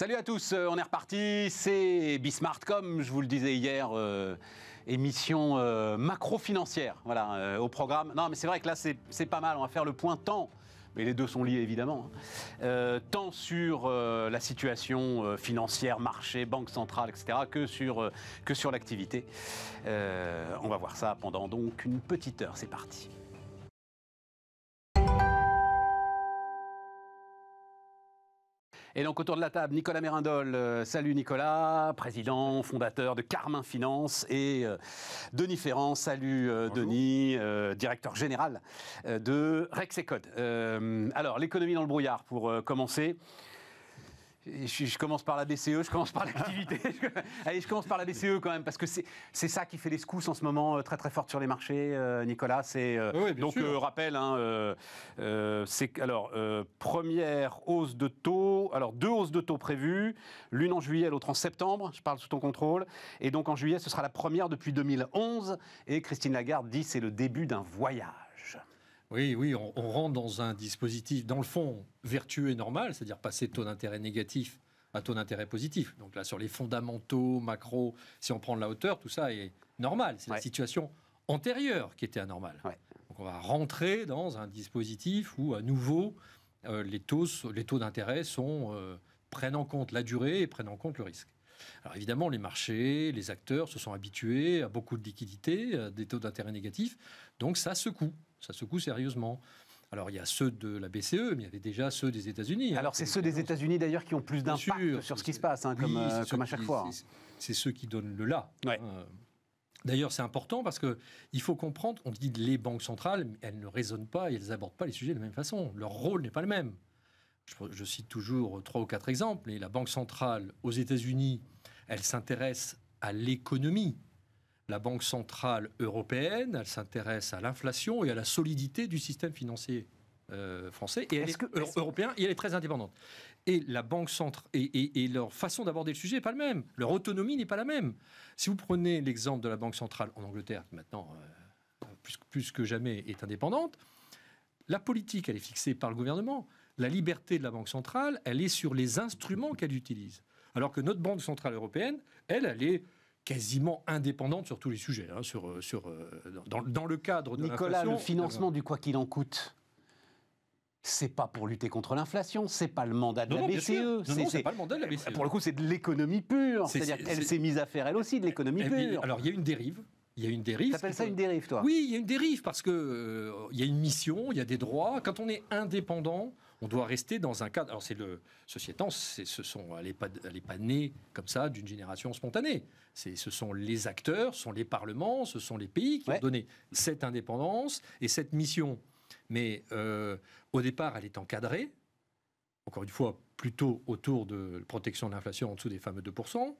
Salut à tous, euh, on est reparti, c'est Bismart comme je vous le disais hier, euh, émission euh, macro-financière, voilà, au programme. Non mais c'est vrai que là c'est pas mal, on va faire le point temps, mais les deux sont liés évidemment, hein. tant sur la situation financière, marché, banque centrale, etc., que sur, que sur l'activité. on va voir ça pendant donc une petite heure, c'est parti. Et donc autour de la table, Nicolas Mérindol. Euh, salut Nicolas, président, fondateur de Carmin Finance. Et euh, Denis Ferrand. Salut euh, Denis, directeur général de Rexecode. alors l'économie dans le brouillard pour commencer je, commence par la BCE, je commence par l'activité. Allez, je commence par la BCE quand même, parce que c'est ça qui fait les secousses en ce moment euh, très très fortes sur les marchés, euh, Nicolas. C'est euh, donc rappel, hein, c'est alors première hausse de taux, alors deux hausses de taux prévues, l'une en juillet, l'autre en septembre. Je parle sous ton contrôle. Et donc en juillet, ce sera la première depuis 2011. Et Christine Lagarde dit c'est le début d'un voyage. Oui, oui, on, rentre dans un dispositif, dans le fond, vertueux et normal, c'est-à-dire passer de taux d'intérêt négatif à taux d'intérêt positif. Donc là, sur les fondamentaux, macro, si on prend de la hauteur, tout ça est normal. C'est la situation antérieure qui était anormale. Donc on va rentrer dans un dispositif où, à nouveau, euh, les taux, les taux d'intérêt sont, euh, prennent en compte la durée et prennent en compte le risque. Alors évidemment, les marchés, les acteurs se sont habitués à beaucoup de liquidités, à des taux d'intérêt négatifs, donc ça secoue. Ça secoue sérieusement. Alors, il y a ceux de la BCE, mais il y avait déjà ceux des États-Unis. Hein. Alors, c'est ceux des États-Unis d'ailleurs qui ont plus d'impact sur ce qui se passe, hein, euh, comme, à chaque fois. Hein. C'est ceux qui donnent le là. D'ailleurs, c'est important parce qu'il faut comprendre, on dit les banques centrales, mais elles ne raisonnent pas et elles n'abordent pas les sujets de la même façon. Leur rôle n'est pas le même. Je, cite toujours trois ou quatre exemples. Et la Banque centrale aux États-Unis, elle s'intéresse à l'économie, la Banque centrale européenne, elle s'intéresse à l'inflation et à la solidité du système financier euh, français et est, que, européen et elle est très indépendante. Et la banque centrale et, leur façon d'aborder le sujet n'est pas la même. Leur autonomie n'est pas la même. Si vous prenez l'exemple de la banque centrale en Angleterre, qui maintenant euh, euh, plus, plus, que jamais est indépendante, la politique elle est fixée par le gouvernement. La liberté de la banque centrale, elle est sur les instruments qu'elle utilise. Alors que notre banque centrale européenne, elle, elle est quasiment indépendante sur tous les sujets, hein, sur, euh, sur, euh, dans, le cadre de Nicolas, le financement du quoi qu'il en coûte, c'est pas pour lutter contre l'inflation, c'est pas le mandat de la BCE. c'est pas le mandat de la BCE. Pour le coup, c'est de l'économie pure. C'est-à-dire qu'elle s'est mise à faire elle aussi de l'économie eh pure. Alors il y a une dérive. Il y a une dérive. ça une dérive, toi Oui, il y a une dérive parce que euh, il y a une mission, il y a des droits. Quand on est indépendant, on doit rester dans un cadre. Alors, c'est le. Ceci étant, ce sont, elle n'est pas, née comme ça d'une génération spontanée. Ce sont les acteurs, ce sont les parlements, ce sont les pays qui ont donné cette indépendance et cette mission. Mais euh, au départ, elle est encadrée, encore une fois, plutôt autour de protection de l'inflation en dessous des fameux 2%.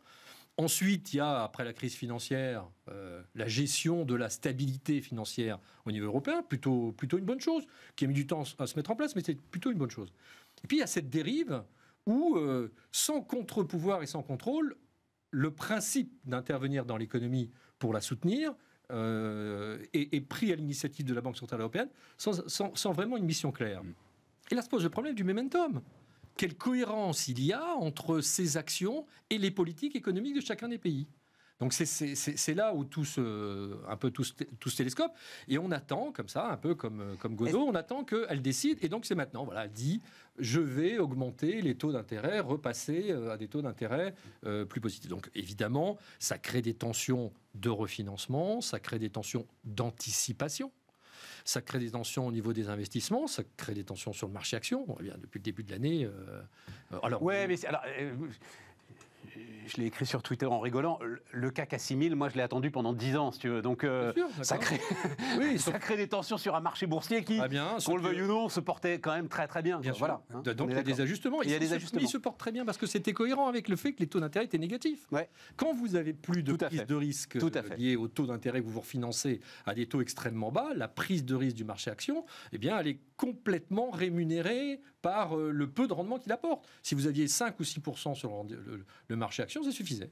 Ensuite, il y a, après la crise financière, euh, la gestion de la stabilité financière au niveau européen, plutôt, plutôt une bonne chose, qui a mis du temps à se mettre en place, mais c'est plutôt une bonne chose. Et puis, il y a cette dérive où, euh, sans contre-pouvoir et sans contrôle, le principe d'intervenir dans l'économie pour la soutenir euh, est, pris à l'initiative de la Banque Centrale Européenne sans, sans, vraiment une mission claire. Mm. Et là se pose le problème du momentum quelle cohérence il y a entre ces actions et les politiques économiques de chacun des pays. Donc c'est là où tout se, un peu tout, tout télescope. Et on attend, comme ça, un peu comme, comme Godot, on attend qu'elle décide. Et donc c'est maintenant. Voilà, elle dit je vais augmenter les taux d'intérêt, repasser euh, à des taux d'intérêt euh, plus positifs. Donc évidemment, ça crée des tensions de refinancement, ça crée des tensions d'anticipation ça crée des tensions au niveau des investissements, ça crée des tensions sur le marché action. Eh depuis le début de l'année. Euh, euh, mais alors, euh, je l'ai écrit sur Twitter en rigolant, le CAC à 6000, moi je l'ai attendu pendant 10 ans, si tu veux. Donc euh, ça, crée, oui, ça crée des tensions sur un marché boursier qui, ah qu'on le veuille ou non, se portait quand même très très bien. bien voilà, hein. Donc il y a des ajustements. Il, y a des ajustements. il se porte très bien parce que c'était cohérent avec le fait que les taux d'intérêt étaient négatifs. Quand vous avez plus de prise de risque Tout euh, liée aux taux d'intérêt que vous vous refinancez à des taux extrêmement bas, la prise de risque du marché action, eh bien, elle est complètement rémunérée par euh, le peu de rendement qu'il apporte. Si vous aviez 5 ou 6 sur le, marché le marché action, ça suffisait.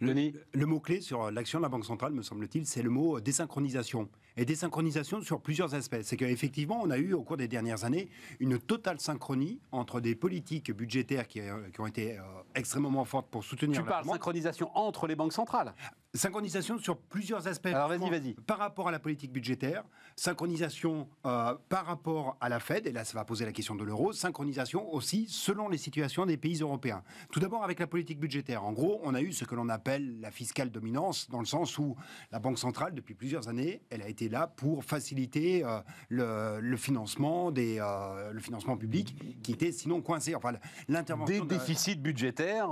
Le, mot-clé sur l'action de la Banque centrale, me semble-t-il, c'est le mot euh, désynchronisation. Et désynchronisation sur plusieurs aspects. C'est qu'effectivement, on a eu au cours des dernières années une totale synchronie entre des politiques budgétaires qui, euh, ont été euh, extrêmement fortes pour soutenir. Tu synchronisation entre les banques centrales synchronisation sur plusieurs aspects. vas-y, Par rapport à la politique budgétaire, synchronisation euh, par rapport à la Fed, et là ça va poser la question de l'euro, synchronisation aussi selon les situations des pays européens. Tout d'abord avec la politique budgétaire. En gros, on a eu ce que l'on appelle la fiscale dominance, dans le sens où la Banque centrale, depuis plusieurs années, elle a été là pour faciliter euh, le, financement des, euh, le financement public, qui était sinon coincé. Enfin, l'intervention... Des déficits budgétaires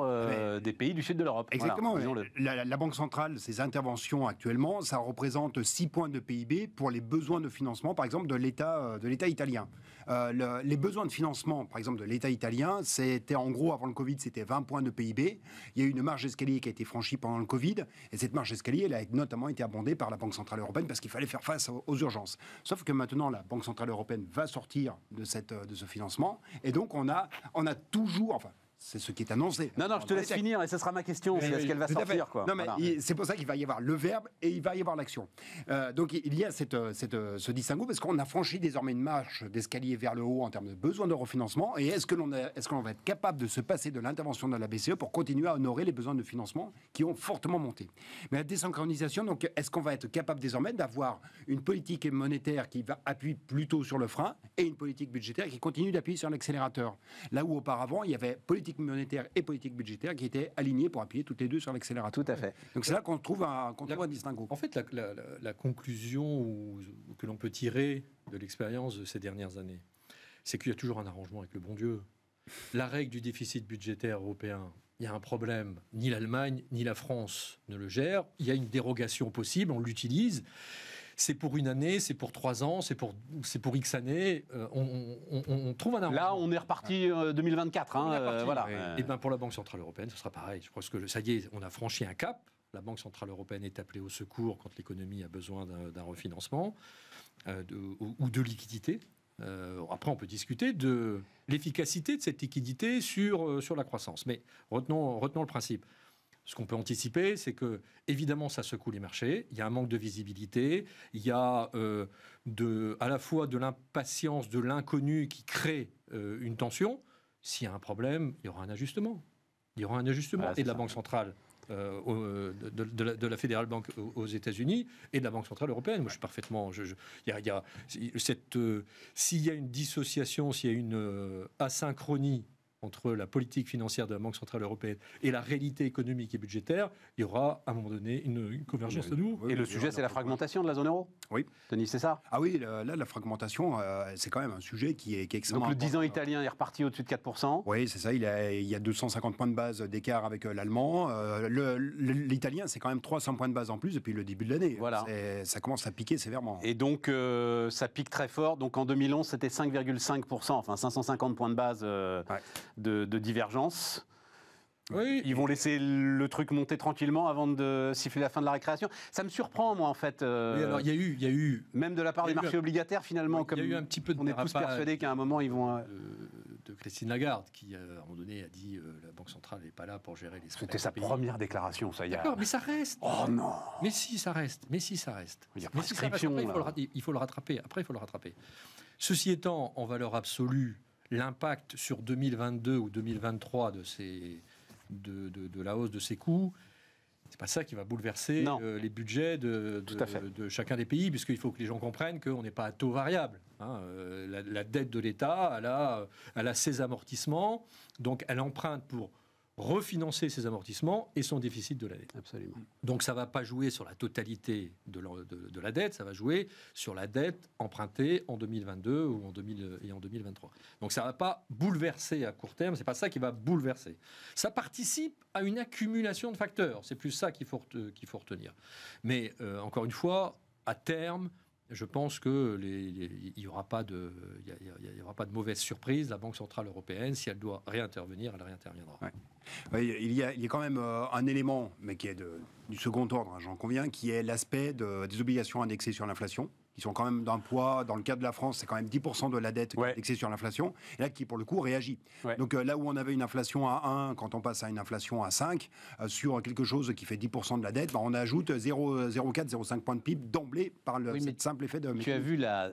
des pays du sud de l'Europe. Exactement. la Banque centrale ces interventions actuellement, ça représente 6 points de PIB pour les besoins de financement, par exemple, de l'État euh, italien. Euh, les besoins de financement, par exemple, de l'État italien, c'était en gros, avant le Covid, c'était 20 points de PIB. Il y a eu une marge d'escalier qui a été franchie pendant le Covid. Et cette marge d'escalier, elle a notamment été abondée par la Banque Centrale Européenne parce qu'il fallait faire face aux, aux urgences. Sauf que maintenant, la Banque Centrale Européenne va sortir de, cette, euh, de ce financement. Et donc, on a, on a toujours, enfin, c'est ce qui est annoncé. Non, non, je te laisse finir et ce sera ma question. C'est est-ce qu'elle va sortir quoi. Non, mais c'est pour ça qu'il va y avoir le verbe et il va y avoir l'action. Euh, donc il y a cette, euh, cette, euh, ce distinguo parce qu'on a franchi désormais une marche d'escalier vers le haut en termes de besoin de refinancement. Et est-ce que l'on est-ce qu'on va être capable de se passer de l'intervention de la BCE pour continuer à honorer les besoins de financement qui ont fortement monté Mais la désynchronisation, donc est-ce qu'on va être capable désormais d'avoir une politique monétaire qui va appuyer plutôt sur le frein et une politique budgétaire qui continue d'appuyer sur l'accélérateur Là où auparavant il y avait politique monétaire et politique budgétaire qui étaient alignés pour appuyer toutes les deux sur l'accélérateur. Tout à fait. Donc c'est là qu'on trouve un, qu'on trouve un distinguo. En fait, la, conclusion que l'on peut tirer de l'expérience de ces dernières années, c'est qu'il y a toujours un arrangement avec le bon Dieu. La règle du déficit budgétaire européen, il y a un problème. Ni l'Allemagne, ni la France ne le gèrent. Il y a une dérogation possible, on l'utilise c'est pour une année, c'est pour trois ans, c'est pour, c'est pour X années. Euh, on, trouve un arrangement. Là, on est reparti 2024. Euh, hein, euh, voilà. Et, ben, pour la Banque Centrale Européenne, ce sera pareil. Je pense que ça y est, on a franchi un cap. La Banque Centrale Européenne est appelée au secours quand l'économie a besoin d'un refinancement ou, de liquidité. après, on peut discuter de l'efficacité de cette liquidité sur, sur la croissance. Mais retenons, retenons le principe ce qu'on peut anticiper, c'est que, évidemment, ça secoue les marchés. Il y a un manque de visibilité. Il y a euh, de, à la fois de l'impatience, de l'inconnu qui crée euh, une tension. S'il y a un problème, il y aura un ajustement. Il y aura un ajustement. et de la Banque centrale euh, de, la, Fédérale Banque aux États-Unis et de la Banque Centrale Européenne. Moi, je suis parfaitement. Je, y a, cette, s'il y a une dissociation, s'il y a une asynchronie entre la politique financière de la Banque Centrale Européenne et la réalité économique et budgétaire, il y aura à un moment donné une, convergence de nous. Et le sujet, c'est la fragmentation de la zone euro Oui. Denis, c'est ça Ah oui, là, la fragmentation, euh, c'est quand même un sujet qui est, qui est Donc le 10 ans italien est reparti au-dessus de 4%. Oui, c'est ça. Il, a, il, y a 250 points de base d'écart avec euh, l'allemand. Euh, l'italien, c'est quand même 300 points de base en plus depuis le début de l'année. Voilà. Ça commence à piquer sévèrement. Et donc, ça pique très fort. Donc en 2011, c'était 5,5%, enfin 550 points de base de, divergence. Ils vont laisser le truc monter tranquillement avant de siffler la fin de la récréation. Ça me surprend, moi, en fait. Euh, il y a eu, il y a eu, même de la part des marchés obligataires, finalement, comme eu un petit peu de on est tous persuadés qu'à un moment ils vont. Euh, de, Christine Lagarde, qui euh, à un moment donné a dit la banque centrale n'est pas là pour gérer les. C'était sa première déclaration, ça y est. D'accord, mais ça reste. Oh non. Mais si, ça reste. Mais si, ça reste. il faut le rattraper. Après, il faut le rattraper. Ceci étant, en valeur absolue, l'impact sur 2022 ou 2023 de, ces, de, la hausse de ces coûts, c'est pas ça qui va bouleverser euh, les budgets de, de, chacun des pays, puisqu'il faut que les gens comprennent qu'on n'est pas à taux variable. Hein. Euh, la, dette de l'État, a, elle a ses amortissements, donc elle emprunte pour refinancer ses amortissements et son déficit de la dette. Absolument. Donc ça ne va pas jouer sur la totalité de la, dette, ça va jouer sur la dette empruntée en 2022 ou en et en 2023. Donc ça ne va pas bouleverser à court terme, c'est pas ça qui va bouleverser. Ça participe à une accumulation de facteurs, c'est plus ça qu'il faut, qu'il faut retenir. Mais euh, encore une fois, à terme, je pense que il n'y aura pas de, mauvaise surprise. La Banque centrale européenne, si elle doit réintervenir, elle réinterviendra. il, y a, quand même euh, un élément, mais qui est du second ordre, hein, j'en conviens, qui est l'aspect des obligations indexées sur l'inflation qui sont quand même d'un poids, dans le cas de la France, c'est quand même 10% de la dette ouais. qui est sur l'inflation, et là qui pour le coup réagit. Donc euh, là où on avait une inflation à 1, quand on passe à une inflation à 5, euh, sur quelque chose qui fait 10% de la dette, ben, on ajoute 0,4, 0,5 points de PIB d'emblée par le simple effet de... Tu as vu la,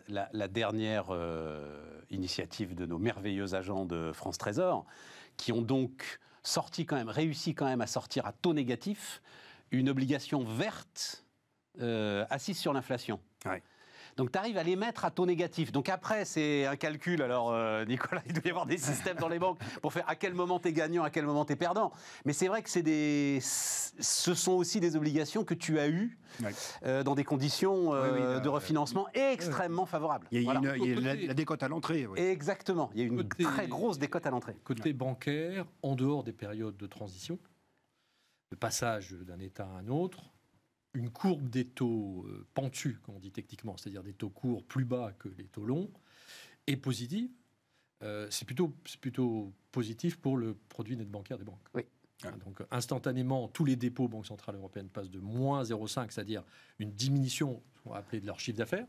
dernière euh, initiative de nos merveilleux agents de France Trésor, qui ont donc sorti quand même, réussi quand même à sortir à taux négatif une obligation verte assise sur l'inflation. Ouais. Donc tu arrives à les mettre à taux négatif. Donc après, c'est un calcul. Alors, euh, Nicolas, il doit y avoir des systèmes dans les banques pour faire à quel moment tu es gagnant, à quel moment tu es perdant. Mais c'est vrai que c'est des... ce sont aussi des obligations que tu as eues euh, dans des conditions euh, de refinancement extrêmement favorables. Il y a, la, décote à l'entrée. Exactement. Il y a une très grosse décote à l'entrée. Côté bancaire, en dehors des périodes de transition, le passage d'un état à un autre, une courbe des taux euh, comme on dit techniquement, c'est-à-dire des taux courts plus bas que les taux longs, est positive, euh, c'est plutôt, plutôt positif pour le produit net bancaire des banques. Ah, donc instantanément, tous les dépôts Banque Centrale Européenne passent de moins 0,5, c'est-à-dire une diminution, on va appeler, de leur chiffre d'affaires.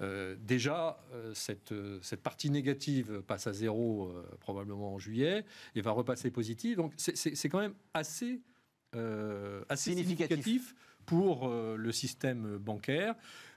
Euh, déjà, euh, cette, cette, partie négative passe à zéro probablement en juillet et va repasser positive. Donc c'est quand même assez, assez significatif pour euh, le système bancaire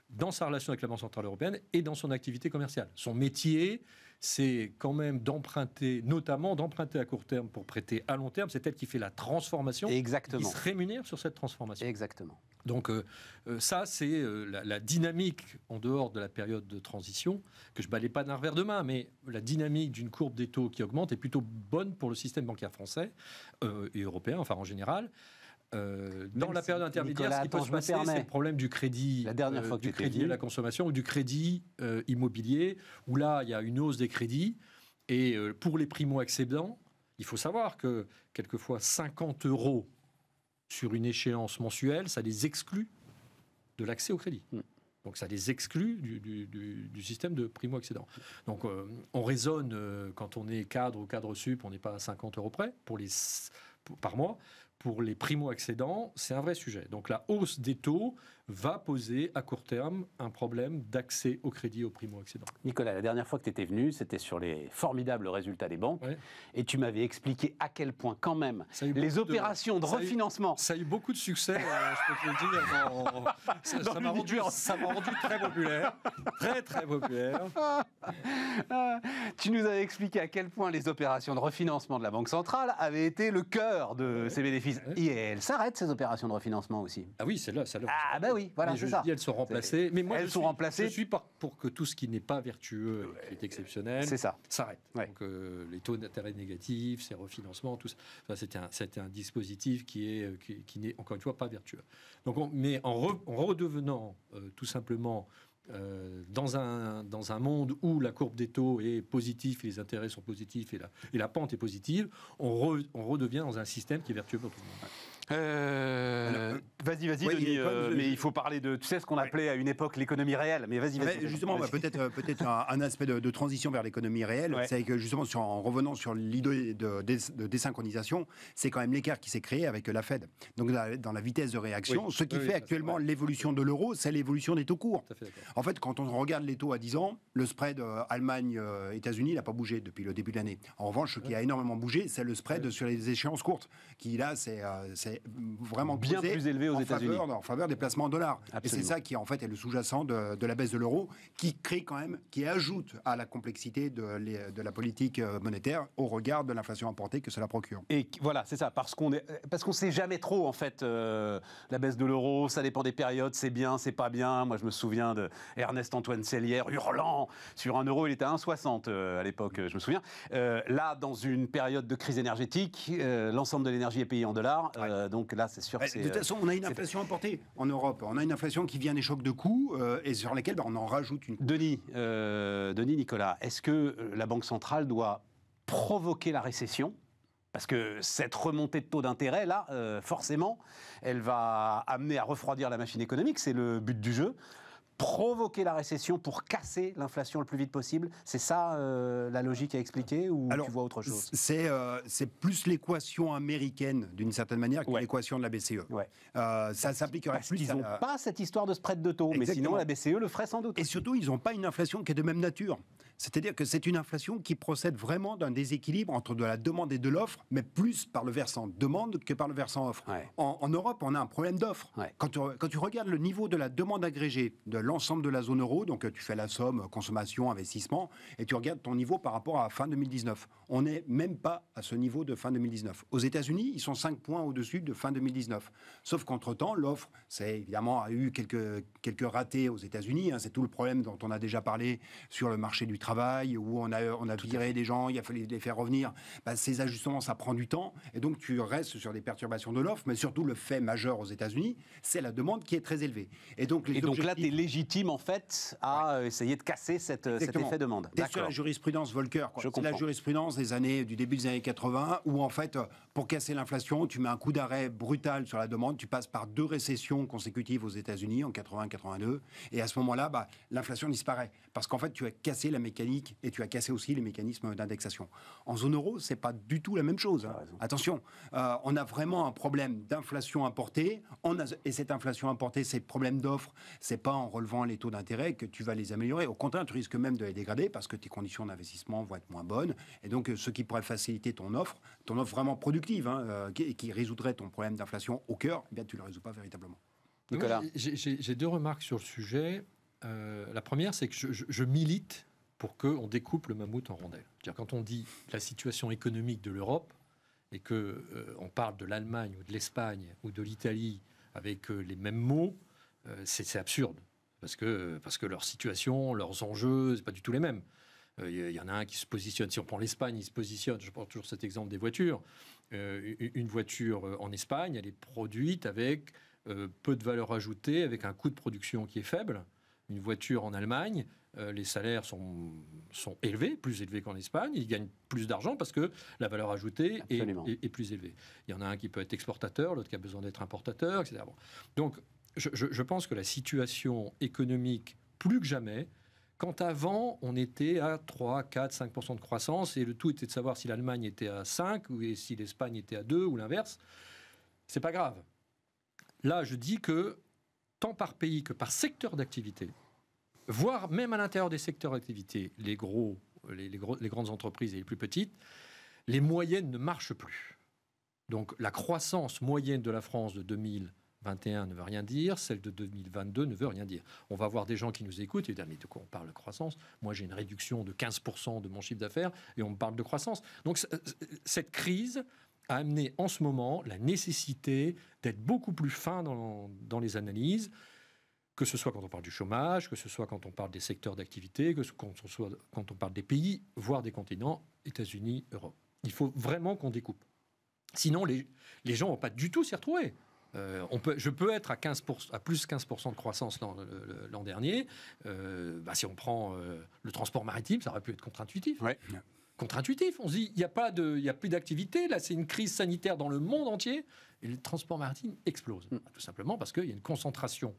dans sa relation avec la Banque Centrale Européenne et dans son activité commerciale. Son métier, c'est quand même d'emprunter, notamment d'emprunter à court terme pour prêter à long terme. C'est elle qui fait la transformation. Exactement. Qui se rémunère sur cette transformation. Exactement. Donc euh, euh, ça, c'est la, dynamique, en dehors de la période de transition, que je ne balais pas d'un revers de main, mais la dynamique d'une courbe des taux qui augmente est plutôt bonne pour le système bancaire français et européen, enfin en général. Euh, dans la période intermédiaire, ce qui peut se passer, c'est le problème du crédit, la dernière euh, fois du crédit la consommation ou du crédit immobilier, où là, il y a une hausse des crédits. Et euh, pour les primo-accédants, il faut savoir que quelquefois 50 euros sur une échéance mensuelle, ça les exclut de l'accès au crédit. Mm. Donc ça les exclut du, système de primo-accédant. Donc on raisonne quand on est cadre ou cadre sup, on n'est pas à 50 euros près pour les, par mois, pour les primo-accédants, c'est un vrai sujet. Donc la hausse des taux va poser à court terme un problème d'accès au crédit au primo accédant Nicolas, la dernière fois que tu étais venu, c'était sur les formidables résultats des banques. Et tu m'avais expliqué à quel point, quand même, les opérations de, refinancement. ça a eu beaucoup de succès, euh, je peux te le dire. ça, m'a rendu, très populaire. très, très populaire. tu nous avais expliqué à quel point les opérations de refinancement de la Banque Centrale avaient été le cœur de ces bénéfices. Et elles s'arrêtent, ces opérations de refinancement aussi. Ah oui, c'est là, ça là. Ah bah oui. Je voilà, c'est Dis, elles sont remplacées. Mais moi, elles je, sont suis, remplacées. je suis pour que tout ce qui n'est pas vertueux, qui est exceptionnel, c'est s'arrête. Donc euh, les taux d'intérêt négatifs, ces refinancements, tout ça. c'était un, dispositif qui est euh, qui, n'est encore une fois pas vertueux. Donc, mais en, redevenant euh, tout simplement dans, un, dans un monde où la courbe des taux est positive, les intérêts sont positifs et la, pente est positive, on, on redevient dans un système qui est vertueux pour tout le monde. Euh, euh, vas-y, vas-y, euh, mais il faut parler de, tu sais, ce qu'on appelait à une époque l'économie réelle. Mais vas-y, ah ben, vas-y. justement, peut-être peut un, aspect de, transition vers l'économie réelle. C'est que justement, en revenant sur l'idée de, désynchronisation, c'est quand même l'écart qui s'est créé avec la Fed. Donc, dans la vitesse de réaction, ce qui fait actuellement l'évolution de l'euro, c'est l'évolution des taux courts. en fait, quand on regarde les taux à 10 ans, le spread Allemagne-États-Unis n'a pas bougé depuis le début de l'année. En revanche, ce qui a énormément bougé, c'est le spread sur les échéances courtes, qui là, c'est vraiment bien plus élevé aux États-Unis en faveur des placements en dollars. Et c'est ça qui en fait est le sous-jacent de, la baisse de l'euro, qui crée quand même, qui ajoute à la complexité de, de la politique euh, monétaire au regard de l'inflation importée que cela procure. Et voilà, c'est ça, parce qu'on est, parce qu'on sait jamais trop en fait euh, la baisse de l'euro, ça dépend des périodes, c'est bien, c'est pas bien. Moi, je me souviens de Ernest Antoine Cellière hurlant sur un euro, il était à 1,60 euh, à l'époque, je me souviens. là, dans une période de crise énergétique, l'ensemble de l'énergie est payée en dollars donc là, c'est sûr De toute façon, on a une euh, inflation importée en Europe. On a une inflation qui vient des chocs de coûts euh, et sur laquelle ben, on en rajoute une. Denis, euh, Denis Nicolas, est-ce que la Banque centrale doit provoquer la récession parce que cette remontée de taux d'intérêt, là, forcément, elle va amener à refroidir la machine économique, c'est le but du jeu provoquer la récession pour casser l'inflation le plus vite possible C'est ça euh, la logique à expliquer ou Alors, tu vois autre chose euh, C'est plus l'équation américaine d'une certaine manière que l'équation de la BCE. Euh, ça s'appliquerait plus. Parce n'ont pas cette histoire de spread de taux, mais sinon la BCE le ferait sans doute. Et surtout, ils n'ont pas une inflation qui est de même nature. C'est-à-dire que c'est une inflation qui procède vraiment d'un déséquilibre entre de la demande et de l'offre, mais plus par le versant demande que par le versant offre. En, Europe, on a un problème d'offre. Quand, quand, tu regardes le niveau de la demande agrégée de l'ensemble de la zone euro, donc tu fais la somme consommation, investissement, et tu regardes ton niveau par rapport à fin 2019. On n'est même pas à ce niveau de fin 2019. Aux États-Unis, ils sont 5 points au-dessus de fin 2019. Sauf qu'entre-temps, l'offre, c'est évidemment, a eu quelques, quelques ratés aux États-Unis. Hein. c'est tout le problème dont on a déjà parlé sur le marché du travail travail, où on a, on a viré des gens, il a fallu les faire revenir. Bah, ces ajustements, ça prend du temps. Et donc, tu restes sur des perturbations de l'offre. Mais surtout, le fait majeur aux États-Unis, c'est la demande qui est très élevée. Et donc, les donc là, tu es légitime, en fait, à euh, essayer de casser cette, euh, cet effet demande. C'est sur la jurisprudence Volcker. C'est la jurisprudence des années, du début des années 80, où, en fait, pour casser l'inflation, tu mets un coup d'arrêt brutal sur la demande, tu passes par deux récessions consécutives aux États-Unis en 80-82, et à ce moment-là, bah, l'inflation disparaît. Parce qu'en fait, tu as cassé la mécanique et tu as cassé aussi les mécanismes d'indexation. En zone euro, c'est pas du tout la même chose. Hein. Attention, euh, on a vraiment un problème d'inflation importée, a, et cette inflation importée, problèmes d'offres, d'offre, c'est pas en relevant les taux d'intérêt que tu vas les améliorer. Au contraire, tu risques même de les dégrader parce que tes conditions d'investissement vont être moins bonnes, et donc euh, ce qui pourrait faciliter ton offre, ton offre vraiment productive, productive hein, euh, qui, résoudrait ton problème d'inflation au cœur, eh bien, tu ne le résous pas véritablement. J'ai deux remarques sur le sujet. Euh, la première, c'est que je, milite pour qu'on découpe le mammouth en rondelles. -dire quand on dit la situation économique de l'Europe et que euh, on parle de l'Allemagne ou de l'Espagne ou de l'Italie avec les mêmes mots, c'est absurde parce que parce que leur situation, leurs enjeux, c'est pas du tout les mêmes. Il y, y en a un qui se positionne. Si on prend l'Espagne, il se positionne. Je prends toujours cet exemple des voitures. Euh, une voiture euh, en Espagne, elle est produite avec euh, peu de valeur ajoutée, avec un coût de production qui est faible. Une voiture en Allemagne, les salaires sont, élevés, plus élevés qu'en Espagne. Ils gagnent plus d'argent parce que la valeur ajoutée est, plus élevée. Il y en a un qui peut être exportateur, l'autre qui a besoin d'être importateur, etc. Donc, je, pense que la situation économique, plus que jamais, quand avant, on était à 3, 4, 5% de croissance, et le tout était de savoir si l'Allemagne était à 5, ou si l'Espagne était à 2, ou l'inverse, c'est pas grave. Là, je dis que, tant par pays que par secteur d'activité, voire même à l'intérieur des secteurs d'activité, les gros, les, les, les grandes entreprises et les plus petites, les moyennes ne marchent plus. Donc la croissance moyenne de la France de 2000 2021 ne veut rien dire, celle de 2022 ne veut rien dire. On va avoir des gens qui nous écoutent et disent mais de quoi on parle de croissance Moi j'ai une réduction de 15% de mon chiffre d'affaires et on me parle de croissance. Donc cette crise a amené en ce moment la nécessité d'être beaucoup plus fin dans, les analyses, que ce soit quand on parle du chômage, que ce soit quand on parle des secteurs d'activité, que ce soit quand on parle des pays, voire des continents, États-Unis, Europe. Il faut vraiment qu'on découpe. Sinon, les, les gens n'ont pas du tout s'y retrouver. Euh, on peut, je peux être à, 15 plus 15% de croissance l'an dernier. Euh, bah, si on prend euh, le transport maritime, ça aurait pu être contre-intuitif. Contre-intuitif, on se dit, il n'y a, pas plus d'activité, là c'est une crise sanitaire dans le monde entier, et le transport maritime explose. Mm. Tout simplement parce qu'il y a une concentration,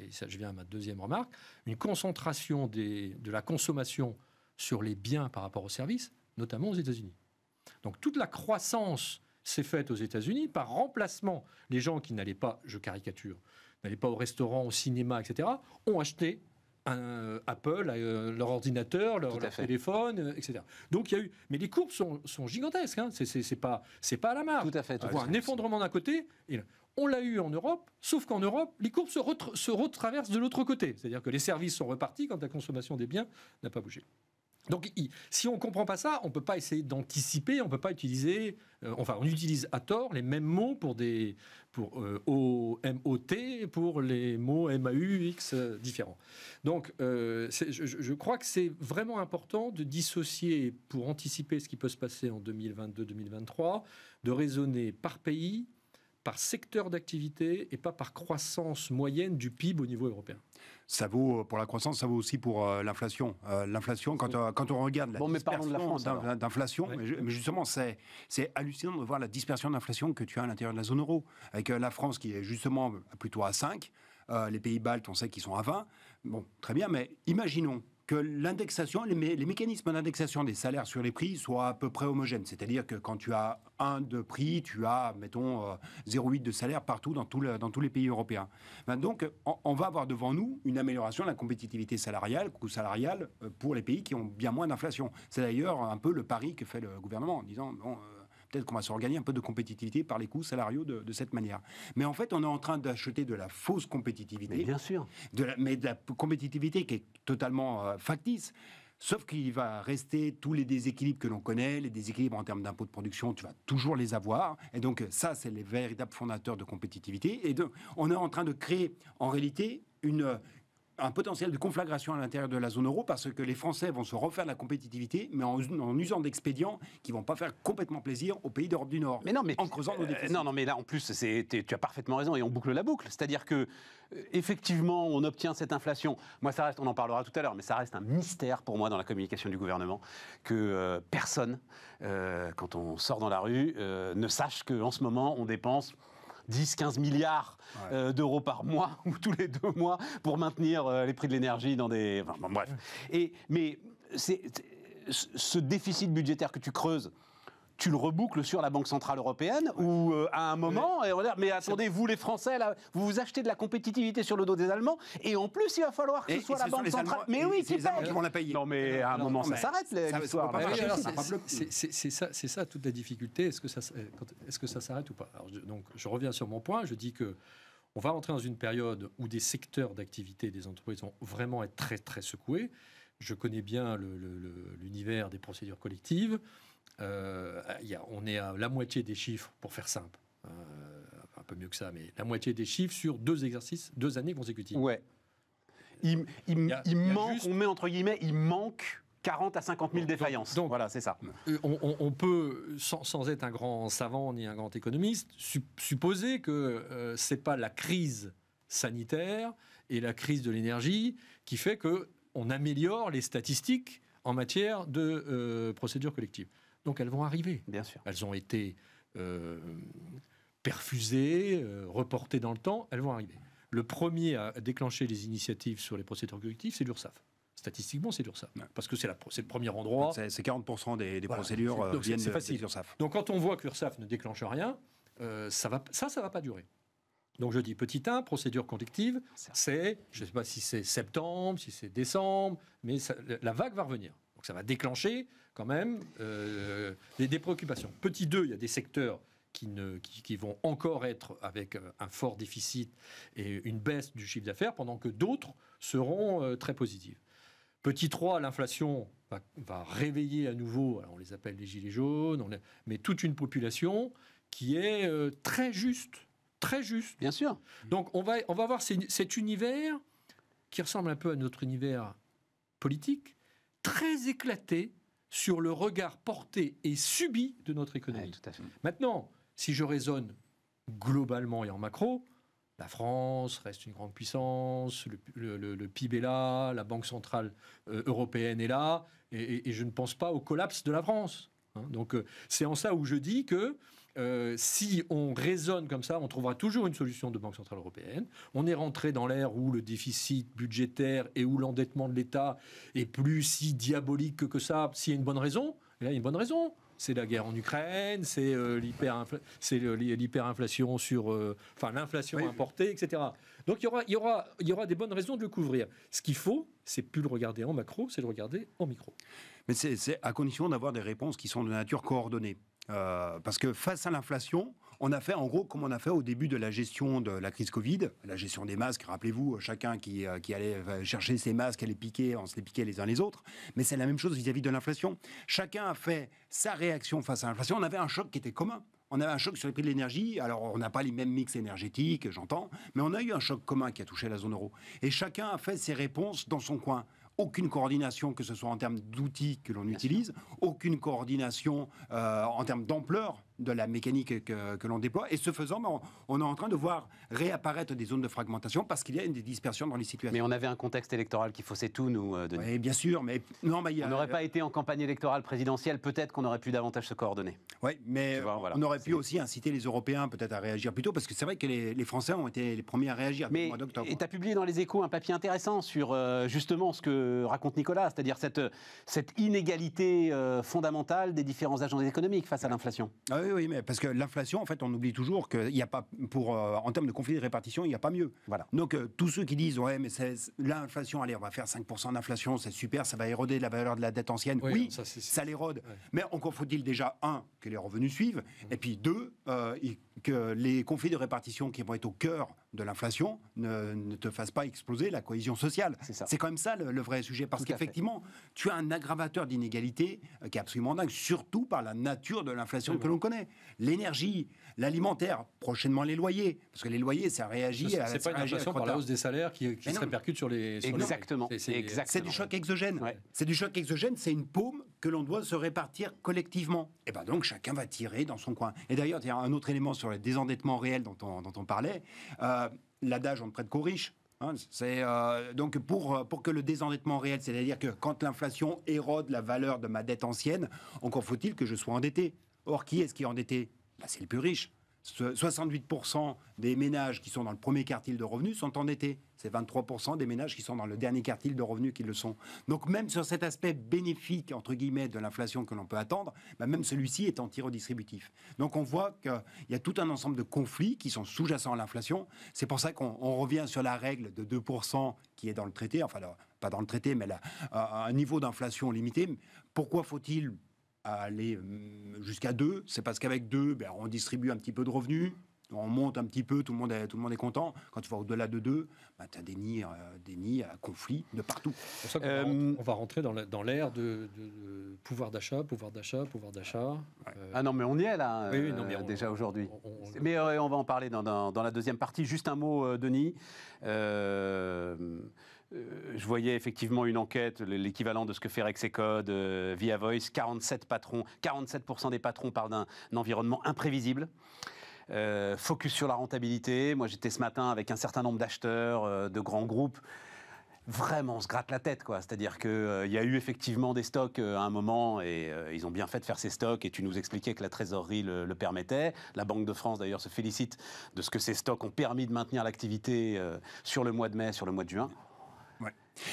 et ça je viens à ma deuxième remarque, une concentration de la consommation sur les biens par rapport aux services, notamment aux États-Unis. Donc toute la croissance c'est fait aux États-Unis par remplacement. Les gens qui n'allaient pas, je caricature, n'allaient pas au restaurant, au cinéma, etc., ont acheté un euh, Apple, euh, leur ordinateur, leur, téléphone, euh, etc. Donc il y a eu, mais les courbes sont, gigantesques. Hein. Ce n'est pas c'est pas à la marge. Tout à fait. un effondrement d'un côté. on l'a eu en Europe, sauf qu'en Europe, les courbes se, se retraversent de l'autre côté. C'est-à-dire que les services sont repartis quand la consommation des biens n'a pas bougé. Donc, si on ne comprend pas ça, on ne peut pas essayer d'anticiper, on peut pas utiliser, euh, enfin, on utilise à tort les mêmes mots pour des, pour euh, o, M, o, T, pour les mots MAU, X euh, différents. Donc, je, crois que c'est vraiment important de dissocier, pour anticiper ce qui peut se passer en 2022-2023, de raisonner par pays, par secteur d'activité et pas par croissance moyenne du PIB au niveau européen. Ça vaut euh, pour la croissance, ça vaut aussi pour euh, l'inflation. Euh, l'inflation, quand, on regarde la dispersion d'inflation, mais justement, c'est, c'est hallucinant de voir la dispersion d'inflation que tu as à l'intérieur de la zone euro. Avec la France qui est justement plutôt à 5, les pays baltes, on sait qu'ils sont à 20. Bon, très bien, mais imaginons que l'indexation, les, mécanismes d'indexation des salaires sur les prix soient à peu près homogènes. C'est-à-dire que quand tu as un de prix, tu as, mettons, 0,8 euh, de salaire partout dans, tout dans tous les pays européens. Ben donc, on, va avoir devant nous une amélioration de la compétitivité salariale, coût salarial, euh, pour les pays qui ont bien moins d'inflation. C'est d'ailleurs un peu le pari que fait le gouvernement en disant, bon, euh, peut-être qu'on va se regagner un peu de compétitivité par les coûts salariaux de, cette manière. Mais en fait, on est en train d'acheter de la fausse compétitivité. Mais bien sûr. De la, mais de la compétitivité qui est totalement euh, factice. Sauf qu'il va rester tous les déséquilibres que l'on connaît, les déséquilibres en termes d'impôts de production, tu vas toujours les avoir. Et donc ça, c'est les véritables fondateurs de compétitivité. Et donc, on est en train de créer en réalité une, un potentiel de conflagration à l'intérieur de la zone euro parce que les Français vont se refaire de la compétitivité, mais en, usant d'expédients qui vont pas faire complètement plaisir aux pays d'Europe du Nord. Mais non, mais en creusant nos euh, non, non, mais là en plus, tu as parfaitement raison et on boucle la boucle. C'est-à-dire que euh, effectivement, on obtient cette inflation. Moi, ça reste, on en parlera tout à l'heure, mais ça reste un mystère pour moi dans la communication du gouvernement que euh, personne, quand on sort dans la rue, ne sache que en ce moment on dépense 10, 15 milliards euh, d'euros par mois ou tous les deux mois pour maintenir euh, les prix de l'énergie dans des. bref. Et, mais c'est, ce déficit budgétaire que tu creuses, tu le reboucles sur la Banque Centrale Européenne, ou euh, à un moment, et on mais attendez, vous les Français, là, vous vous achetez de la compétitivité sur le dos des Allemands, et en plus, il va falloir que ce soit la Banque Centrale. mais oui, qui paye la payer. Non, mais à un moment, ça s'arrête, l'histoire. C'est ça, toute la difficulté. Est-ce que ça, euh, que ça s'arrête ou pas Donc, je reviens sur mon point, je dis que. On va rentrer dans une période où des secteurs d'activité des entreprises vont vraiment être très très secoués. Je connais bien l'univers des procédures collectives. Euh, on est à la moitié des chiffres, pour faire simple. Euh, un peu mieux que ça, mais la moitié des chiffres sur deux exercices, deux années consécutives. Ouais. Il, euh, manque, on met entre guillemets, il manque 40 à 50 000 défaillances. Donc, voilà, c'est ça. On, peut, sans, être un grand savant ni un grand économiste, supposer que c'est pas la crise sanitaire et la crise de l'énergie qui fait qu'on améliore les statistiques en matière de procédures collectives. Donc elles vont arriver. Bien sûr. Elles ont été euh, perfusées, euh, reportées dans le temps, elles vont arriver. Le premier à déclencher les initiatives sur les procédures collectives, c'est l'URSSAF. Statistiquement, c'est l'URSSAF. Parce que c'est le premier endroit. C'est 40% des, procédures euh, Donc, viennent de, Donc quand on voit que l'URSSAF ne déclenche rien, ça, va, ça, ça va pas durer. Donc je dis petit 1, procédure collective, c'est, je ne sais pas si c'est septembre, si c'est décembre, mais la vague va revenir. Donc ça va déclencher quand même, euh, des, préoccupations. Petit 2, il y a des secteurs qui, ne, qui, vont encore être avec euh, un fort déficit et une baisse du chiffre d'affaires, pendant que d'autres seront euh, très positives. Petit 3, l'inflation va, réveiller à nouveau, on les appelle les gilets jaunes, mais toute une population qui est très juste. Très juste. Bien sûr. Donc on va, on va avoir cet univers qui ressemble un peu à notre univers politique, très éclaté, sur le regard porté et subi de notre économie. Maintenant, si je raisonne globalement et en macro, la France reste une grande puissance, le, PIB est là, la Banque centrale euh, européenne est là, et, je ne pense pas au collapse de la France. Hein. Donc euh, c'est en ça où je dis que euh, si on raisonne comme ça, on trouvera toujours une solution de Banque Centrale Européenne. On est rentré dans l'ère où le déficit budgétaire et où l'endettement de l'État est plus si diabolique que, ça, s'il y a une bonne raison. Eh il y a une bonne raison c'est la guerre en Ukraine, c'est euh, l'hyperinflation sur, euh, enfin l'inflation importée, etc. Donc il y aura, y aura, il y aura des bonnes raisons de le couvrir. Ce qu'il faut, c'est plus le regarder en macro, c'est le regarder en micro. Mais c'est à condition d'avoir des réponses qui sont de nature coordonnée. Euh, parce que face à l'inflation, on a fait en gros comme on a fait au début de la gestion de la crise Covid, la gestion des masques, rappelez-vous, chacun qui, euh, allait euh, chercher ses masques, allait piquer, on se les piquait les uns les autres, mais c'est la même chose vis-à-vis de l'inflation. Chacun a fait sa réaction face à l'inflation, on avait un choc qui était commun. On avait un choc sur les prix de l'énergie, alors on n'a pas les mêmes mix énergétiques, j'entends, mais on a eu un choc commun qui a touché la zone euro. Et chacun a fait ses réponses dans son coin aucune coordination, que ce soit en termes d'outils que l'on utilise, aucune coordination euh, en termes d'ampleur de la mécanique que, l'on déploie. Et ce faisant, ben, on, est en train de voir réapparaître des zones de fragmentation parce qu'il y a une dispersion dans les situations. Mais on avait un contexte électoral qui faussait tout, nous, euh, Denis. Oui, bien sûr, mais... Non, On n'aurait euh, pas été en campagne électorale présidentielle, peut-être qu'on aurait pu davantage se coordonner. Oui, mais on aurait pu aussi inciter les Européens peut-être à réagir plus tôt, parce que c'est vrai que les, Français ont été les premiers à réagir mais, mois d'octobre. Et tu as publié dans Les Échos un papier intéressant sur euh, justement ce que raconte Nicolas, c'est-à-dire cette, inégalité fondamentale des différents agents économiques face à l'inflation. Ah oui, mais parce que l'inflation, en fait, on oublie toujours qu'il n'y a pas, pour, euh, en termes de conflits de répartition, il n'y a pas mieux. Voilà. Donc, euh, tous ceux qui disent, ouais, mais l'inflation, allez, on va faire 5% d'inflation, c'est super, ça va éroder la valeur de la dette ancienne. Oui, ça, ça l'érode. Mais encore faut-il déjà, un, que les revenus suivent, mmh. et puis deux, euh, que les conflits de répartition qui vont être au cœur de l'inflation ne, te fasse pas exploser la cohésion sociale. C'est quand même ça le, vrai sujet. Parce qu'effectivement, tu as un aggravateur d'inégalités euh, qui est absolument dingue, surtout par la nature de l'inflation que l'on connaît. L'énergie, l'alimentaire, prochainement les loyers, parce que les loyers, ça réagit. à la hausse des salaires qui, qui se répercute sur les. exactement. C'est du choc exogène. C'est du choc exogène. C'est une paume que l'on doit se répartir collectivement. Et eh ben donc chacun va tirer dans son coin. Et d'ailleurs, il y a un autre élément sur le désendettement réel dont on, parlait. Euh, l'adage on ne prête qu'aux riches. Hein. c'est euh, donc pour, euh, pour que le désendettement réel, c'est-à-dire que quand l'inflation érode la valeur de ma dette ancienne, encore faut-il que je sois endetté. Or, qui est-ce qui est endetté bah, c'est le plus riche. 68% des ménages qui sont dans le premier quartile de revenus sont endettés. C'est 23% des ménages qui sont dans le dernier quartile de revenus qui le sont. Donc même sur cet aspect bénéfique, entre guillemets, de l'inflation que l'on peut attendre, bah, même celui-ci est anti-redistributif. Donc on voit qu'il y a tout un ensemble de conflits qui sont sous-jacents à l'inflation. C'est pour ça qu'on revient sur la règle de 2% qui est dans le traité, enfin pas dans le traité, mais à un niveau d'inflation limité. Pourquoi faut-il à aller mm, jusqu'à deux, C'est parce qu'avec deux, ben, on distribue un petit peu de revenus, on monte un petit peu, tout le monde est, tout le monde est content. Quand tu vas au-delà de deux, ben, tu as des nids, euh, des nids à conflit de partout. Pour ça euh, on, va, rentrer dans l'ère de, pouvoir d'achat, pouvoir d'achat, pouvoir d'achat. Euh, ah non, mais on y est là, oui, déjà aujourd'hui. Mais on va en parler dans, dans, la deuxième partie. Juste un mot, Denis. Euh, je voyais effectivement une enquête, l'équivalent de ce que fait Rexecode, euh, Via Voice, 47 patrons, 47% des patrons parlent d'un environnement imprévisible. Euh, focus sur la rentabilité. Moi, j'étais ce matin avec un certain nombre d'acheteurs de grands groupes. Vraiment, on se gratte la tête, quoi. C'est-à-dire qu'il y a eu effectivement des stocks à un moment et ils ont bien fait de faire ces stocks. Et tu nous expliquais que la trésorerie le permettait. La Banque de France, d'ailleurs, se félicite de ce que ces stocks ont permis de maintenir l'activité sur le mois de mai, sur le mois de juin.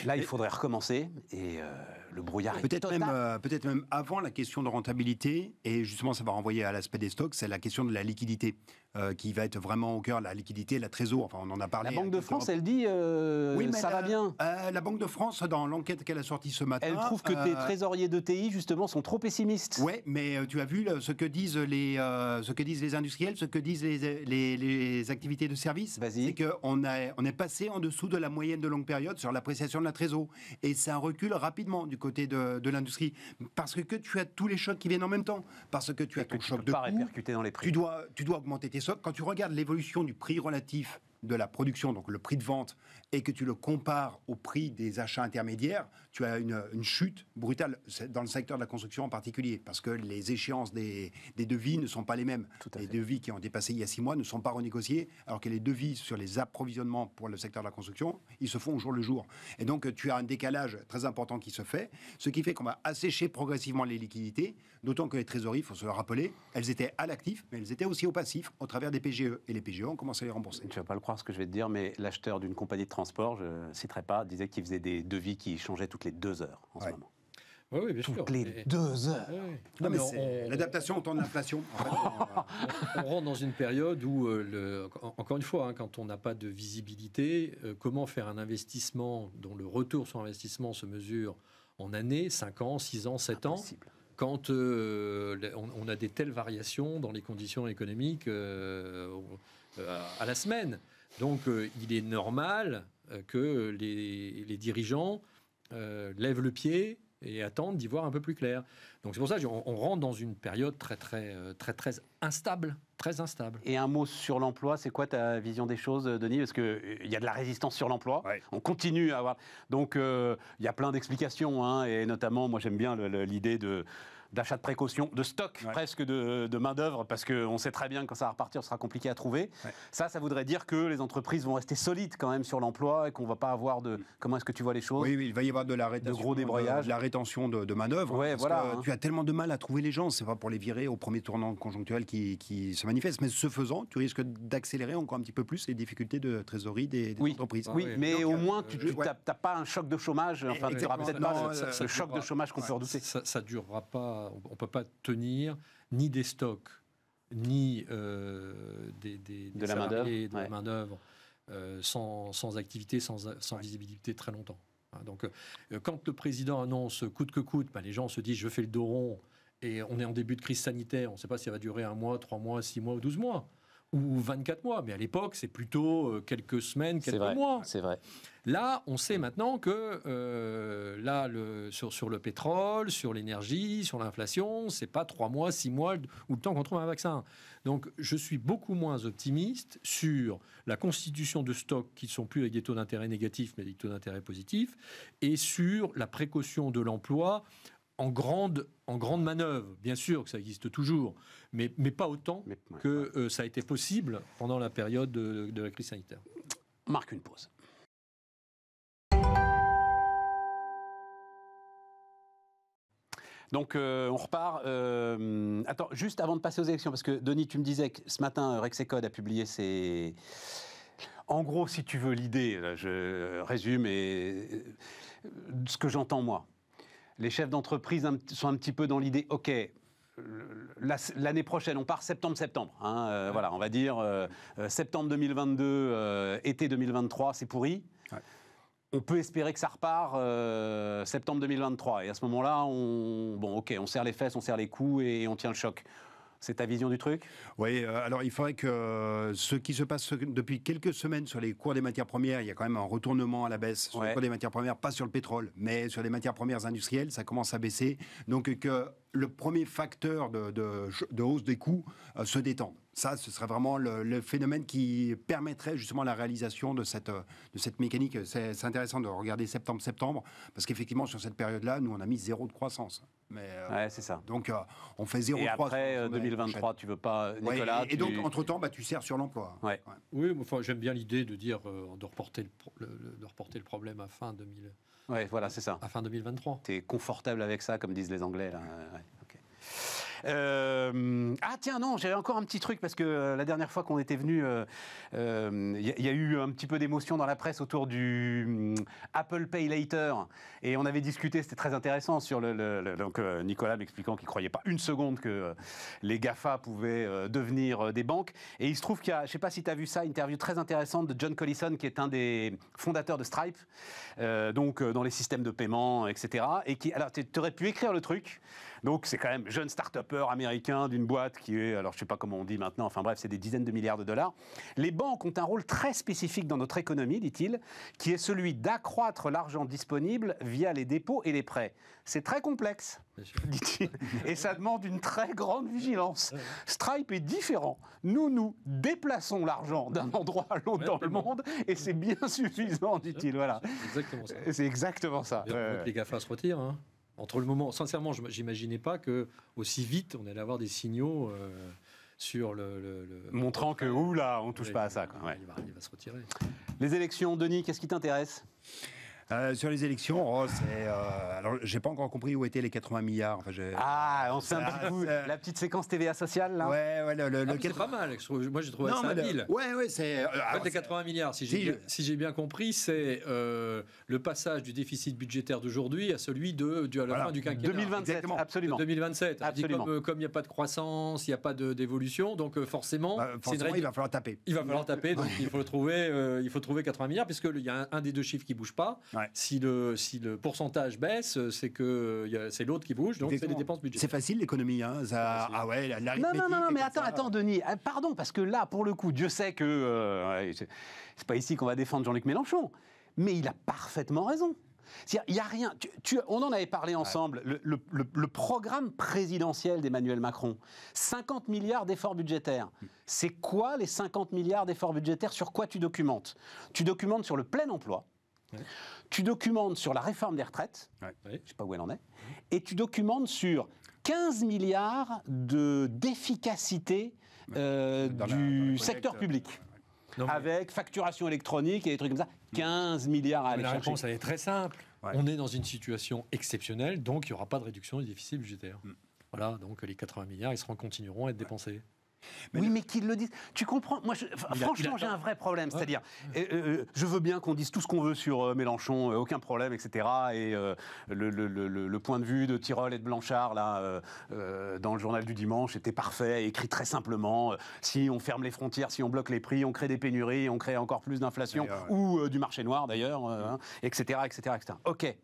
Là, il faudrait recommencer et euh, le brouillard peut-être même, euh, peut-être même avant la question de rentabilité, et justement ça va renvoyer à l'aspect des stocks, c'est la question de la liquidité euh, qui va être vraiment au cœur, la liquidité, la trésor, enfin on en a parlé. La Banque de hein, France, elle dit euh, oui, mais ça va bien. la Banque de France, dans l'enquête qu'elle a sortie ce matin... Elle trouve que tes trésoriers de TI, justement, sont trop pessimistes. Oui, mais tu as vu ce, que disent les, ce que disent les industriels, ce que disent les, activités de service C'est qu'on on est passé en dessous de la moyenne de longue période sur l'appréciation de la trésor. Et c'est un recul rapidement du de, l'industrie. Parce que, tu as tous les chocs qui viennent en même temps. Parce que tu as as le choc de coût. Dans les prix. Tu dois, tu dois augmenter tes socs. Quand tu regardes l'évolution du prix relatif de la production, donc le prix de vente, et que tu le compares au prix des achats intermédiaires, tu as une, chute brutale dans le secteur de la construction en particulier, parce que les échéances des, devis ne sont pas les mêmes. Les devis qui ont dépassé il y a six mois ne sont pas renégociés, alors que les devis sur les approvisionnements pour le secteur de la construction, ils se font au jour le jour. Et donc tu as un décalage très important qui se fait, ce qui fait qu'on va assécher progressivement les liquidités, d'autant que les trésoreries, il faut se le rappeler, elles étaient à l'actif, mais elles étaient aussi au passif au travers des PGE, et les PGE ont commencé à les rembourser. Tu pas ce que je vais te dire, mais l'acheteur d'une compagnie de transport, je ne citerai pas, disait qu'il faisait des devis qui changeaient toutes les deux heures en ce moment. Oui, Toutes les deux heures. mais L'adaptation au temps de l'inflation. En on, rentre dans une période où, euh, encore une fois, hein, quand on n'a pas de visibilité, euh, comment faire un investissement dont le retour sur investissement se mesure en années, 5 ans, 6 ans, 7 ans quand euh, on, a des telles variations dans les conditions économiques à la semaine. Donc euh, il est normal euh, que les, dirigeants euh, lèvent le pied et attendent d'y voir un peu plus clair. Donc c'est pour ça qu'on on rentre dans une période très très très très instable, très instable. Et un mot sur l'emploi, c'est quoi ta vision des choses, Denis Parce que il y a de la résistance sur l'emploi. On continue à avoir. Donc il y a plein d'explications, hein, et notamment moi j'aime bien l'idée de d'achat de précaution, de stock presque de, main-d'œuvre, parce qu'on sait très bien que quand ça va repartir, ce sera compliqué à trouver. Ça, ça voudrait dire que les entreprises vont rester solides quand même sur l'emploi et qu'on ne va pas avoir de. Mm. Comment est-ce que tu vois les choses oui, il va y avoir de la De gros débrayage. De, la rétention de, de main-d'œuvre. voilà, hein. Tu as tellement de mal à trouver les gens, c'est pas pour les virer au premier tournant conjonctuel qui, se manifeste, mais ce faisant, tu risques d'accélérer encore un petit peu plus les difficultés de trésorerie des, entreprises. Oui, mais au euh, moins, tu n'as euh, pas un choc de chômage, enfin, tu n'auras peut-être pas le, euh, choc de chômage qu'on peut redouter. Ça ne durera pas on on peut pas tenir ni des stocks, ni euh, des, de la main d'œuvre, euh, sans, activité, sans, visibilité très longtemps. Hein, donc, euh, quand le président annonce coûte que coûte, bah, les gens se disent je fais le dos rond et on est en début de crise sanitaire, on ne sait pas si ça va durer un mois, trois mois, six mois ou douze mois ou 24 mois. Mais à l'époque, c'est plutôt euh, quelques semaines, quelques mois. C'est vrai. Là, on sait maintenant que euh, là, le, sur, sur, le pétrole, sur l'énergie, sur l'inflation, c'est pas trois mois, six mois ou le temps qu'on trouve un vaccin. Donc, je suis beaucoup moins optimiste sur la constitution de stocks qui ne sont plus avec des taux d'intérêt négatifs, mais des taux d'intérêt positifs, et sur la précaution de l'emploi en grande, en grande manœuvre. Bien sûr que ça existe toujours, mais, pas autant que euh, ça a été possible pendant la période de, la crise sanitaire. Marque une pause. Donc euh, on repart. Euh, attends, juste avant de passer aux élections, parce que Denis, tu me disais que ce matin, Rexecode a publié ses... En gros, si tu veux l'idée, je résume et ce que j'entends moi. Les chefs d'entreprise sont un petit peu dans l'idée, ok, l'année prochaine, on part septembre-septembre. Hein, euh, voilà, on va dire euh, euh, septembre 2022, été 2023, c'est pourri. On peut espérer que ça repart septembre 2023. Et à ce moment-là, on, bon, ok, on serre les fesses, on serre les coups et on tient le choc. C'est ta vision du truc Oui, euh, alors il faudrait que euh, ce qui se passe depuis quelques semaines sur les cours des matières premières, il y a quand même un retournement à la baisse sur les cours des matières premières, pas sur le pétrole, mais sur les matières premières industrielles, ça commence à baisser. Donc que le premier facteur de, hausse des coûts euh, se détende. Ça, ce serait vraiment le, phénomène qui permettrait justement la réalisation de cette, euh, de cette mécanique. C'est intéressant de regarder septembre-septembre, parce qu'effectivement, sur cette période-là, nous, on a mis zéro de croissance. Mais, euh, c'est ça. Donc, euh, on fait zéro Et après 2023, tu veux pas, Nicolas et, donc, entre-temps, bah, tu sers sur l'emploi. Oui, enfin, j'aime bien l'idée de dire, de, reporter le, de reporter le problème à fin 2000. Ouais, voilà, c'est ça. À fin 2023. Tu es confortable avec ça, comme disent les Anglais. Là. Euh, ah tiens, non, j'avais encore un petit truc parce que euh, la dernière fois qu'on était venu, il euh, y, a eu un petit peu d'émotion dans la presse autour du mm, Apple Pay Later. Et on avait discuté, c'était très intéressant, sur le. donc Nicolas m'expliquant qu'il ne croyait pas une seconde que les GAFA pouvaient devenir des banques. Et il se trouve qu'il y a, je ne sais pas si tu as vu ça, une interview très intéressante de John Collison, qui est un des fondateurs de Stripe, donc dans les systèmes de paiement, etc. Et qui, alors, tu aurais pu écrire le truc. Donc c'est quand même jeune start-upper américain d'une boîte qui est, alors je ne sais pas comment on dit maintenant, enfin bref, c'est des dizaines de milliards de dollars. Les banques ont un rôle très spécifique dans notre économie, dit-il, qui est celui d'accroître l'argent disponible via les dépôts et les prêts. C'est très complexe, dit-il, et ça demande une très grande vigilance. Stripe est différent. Nous, nous déplaçons l'argent d'un endroit à l'autre dans le monde, et c'est bien suffisant, dit-il. Voilà. C'est exactement ça. C'est exactement ça. Les GAFA se retirent. Hein entre le moment, sincèrement, j'imaginais pas que aussi vite on allait avoir des signaux euh, sur le, montrant que oula, on touche pas à ça. il va se retirer. Les élections, Denis, qu'est-ce qui t'intéresse euh, sur les élections, oh, euh, alors, j'ai pas encore compris où étaient les 80 milliards. ah, on sait un ah, euh, La petite séquence TVA sociale, là Ouais, ouais, le. Ah, c'est pas mal, moi j'ai trouvé ça habile. Ouais, ouais, c'est. en fait, les 80 milliards, si j'ai bien, compris, c'est le passage du déficit budgétaire d'aujourd'hui à celui de, du, à la fin du quinquennat. 2027, absolument. 2027. comme il n'y a pas de croissance, il n'y a pas d'évolution, donc forcément. Bah, il va falloir taper. Il va falloir taper, donc il, faut trouver, 80 milliards, puisque il y a un, des deux chiffres qui bouge pas. Si, le, si le pourcentage baisse, euh, c'est que euh, c'est l'autre qui bouge, donc c'est les dépenses budgétaires. C'est facile l'économie, hein Ah ouais, Non, non, non, mais attends, attends, Denis, euh, pardon, parce que là, pour le coup, Dieu sait que c'est pas ici qu'on va défendre Jean-Luc Mélenchon, mais il a parfaitement raison. Il n'y a rien. on en avait parlé ensemble. Le, le, programme présidentiel d'Emmanuel Macron, 50 milliards d'efforts budgétaires. Hmm. C'est quoi les 50 milliards d'efforts budgétaires Sur quoi tu documentes Tu documentes sur le plein emploi tu documentes sur la réforme des retraites, je ne sais pas où elle en est, et tu documentes sur 15 milliards d'efficacité euh, du secteur public. avec facturation électronique et des trucs comme ça, 15 milliards à aller la réponse, est très simple. On est dans une situation exceptionnelle, donc il n'y aura pas de réduction du déficit budgétaire. Mm. Voilà, donc les 80 milliards, ils seront, continueront à être dépensés oui, mais qu'ils le disent. Tu comprends Moi, franchement, j'ai un vrai problème. C'est-à-dire, euh, euh, euh, je veux bien qu'on dise tout ce qu'on veut sur Mélenchon, aucun problème, etc. Et le, point de vue de Tyrol et de Blanchard, là, dans le journal du dimanche, était parfait, écrit très simplement. si on ferme les frontières, si on bloque les prix, on crée des pénuries, on crée encore plus d'inflation, ou du marché noir d'ailleurs, etc., etc., etc. Ok.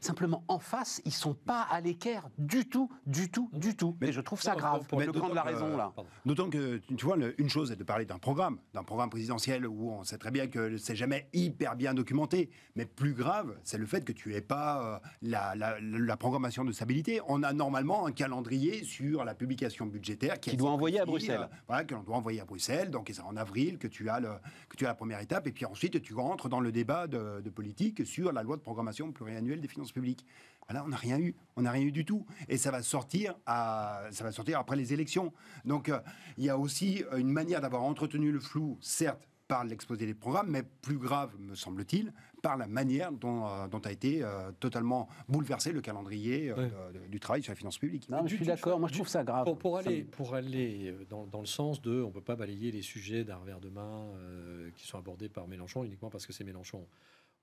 Simplement, en face, ils sont pas à l'équerre du tout, du tout, du tout. Mais et je trouve ça grave. Pour, le grand de la raison, là. D'autant que, tu vois, une chose est de parler d'un programme, d'un programme présidentiel où on sait très bien que c'est jamais hyper bien documenté. Mais plus grave, c'est le fait que tu n'aies pas euh, la, programmation de stabilité. On a normalement un calendrier sur la publication budgétaire qui, doit envoyer à Bruxelles. Euh, voilà, que l'on doit envoyer à Bruxelles. Donc, c'est en avril que tu, as le, que tu as la première étape. Et puis ensuite, tu rentres dans le débat de, de politique sur la loi de programmation pluriannuelle des finances public. Ben là, on n'a rien eu, on n'a rien eu du tout, et ça va sortir à, ça va sortir après les élections. Donc, euh, il y a aussi euh, une manière d'avoir entretenu le flou, certes par l'exposé des programmes, mais plus grave, me semble-t-il, par la manière dont, euh, a été totalement bouleversé le calendrier du travail sur les finances publiques. je suis d'accord, moi je trouve ça grave. Pour, aller, pour aller dans, dans, le sens de, on ne peut pas balayer les sujets d'un revers de main qui sont abordés par Mélenchon uniquement parce que c'est Mélenchon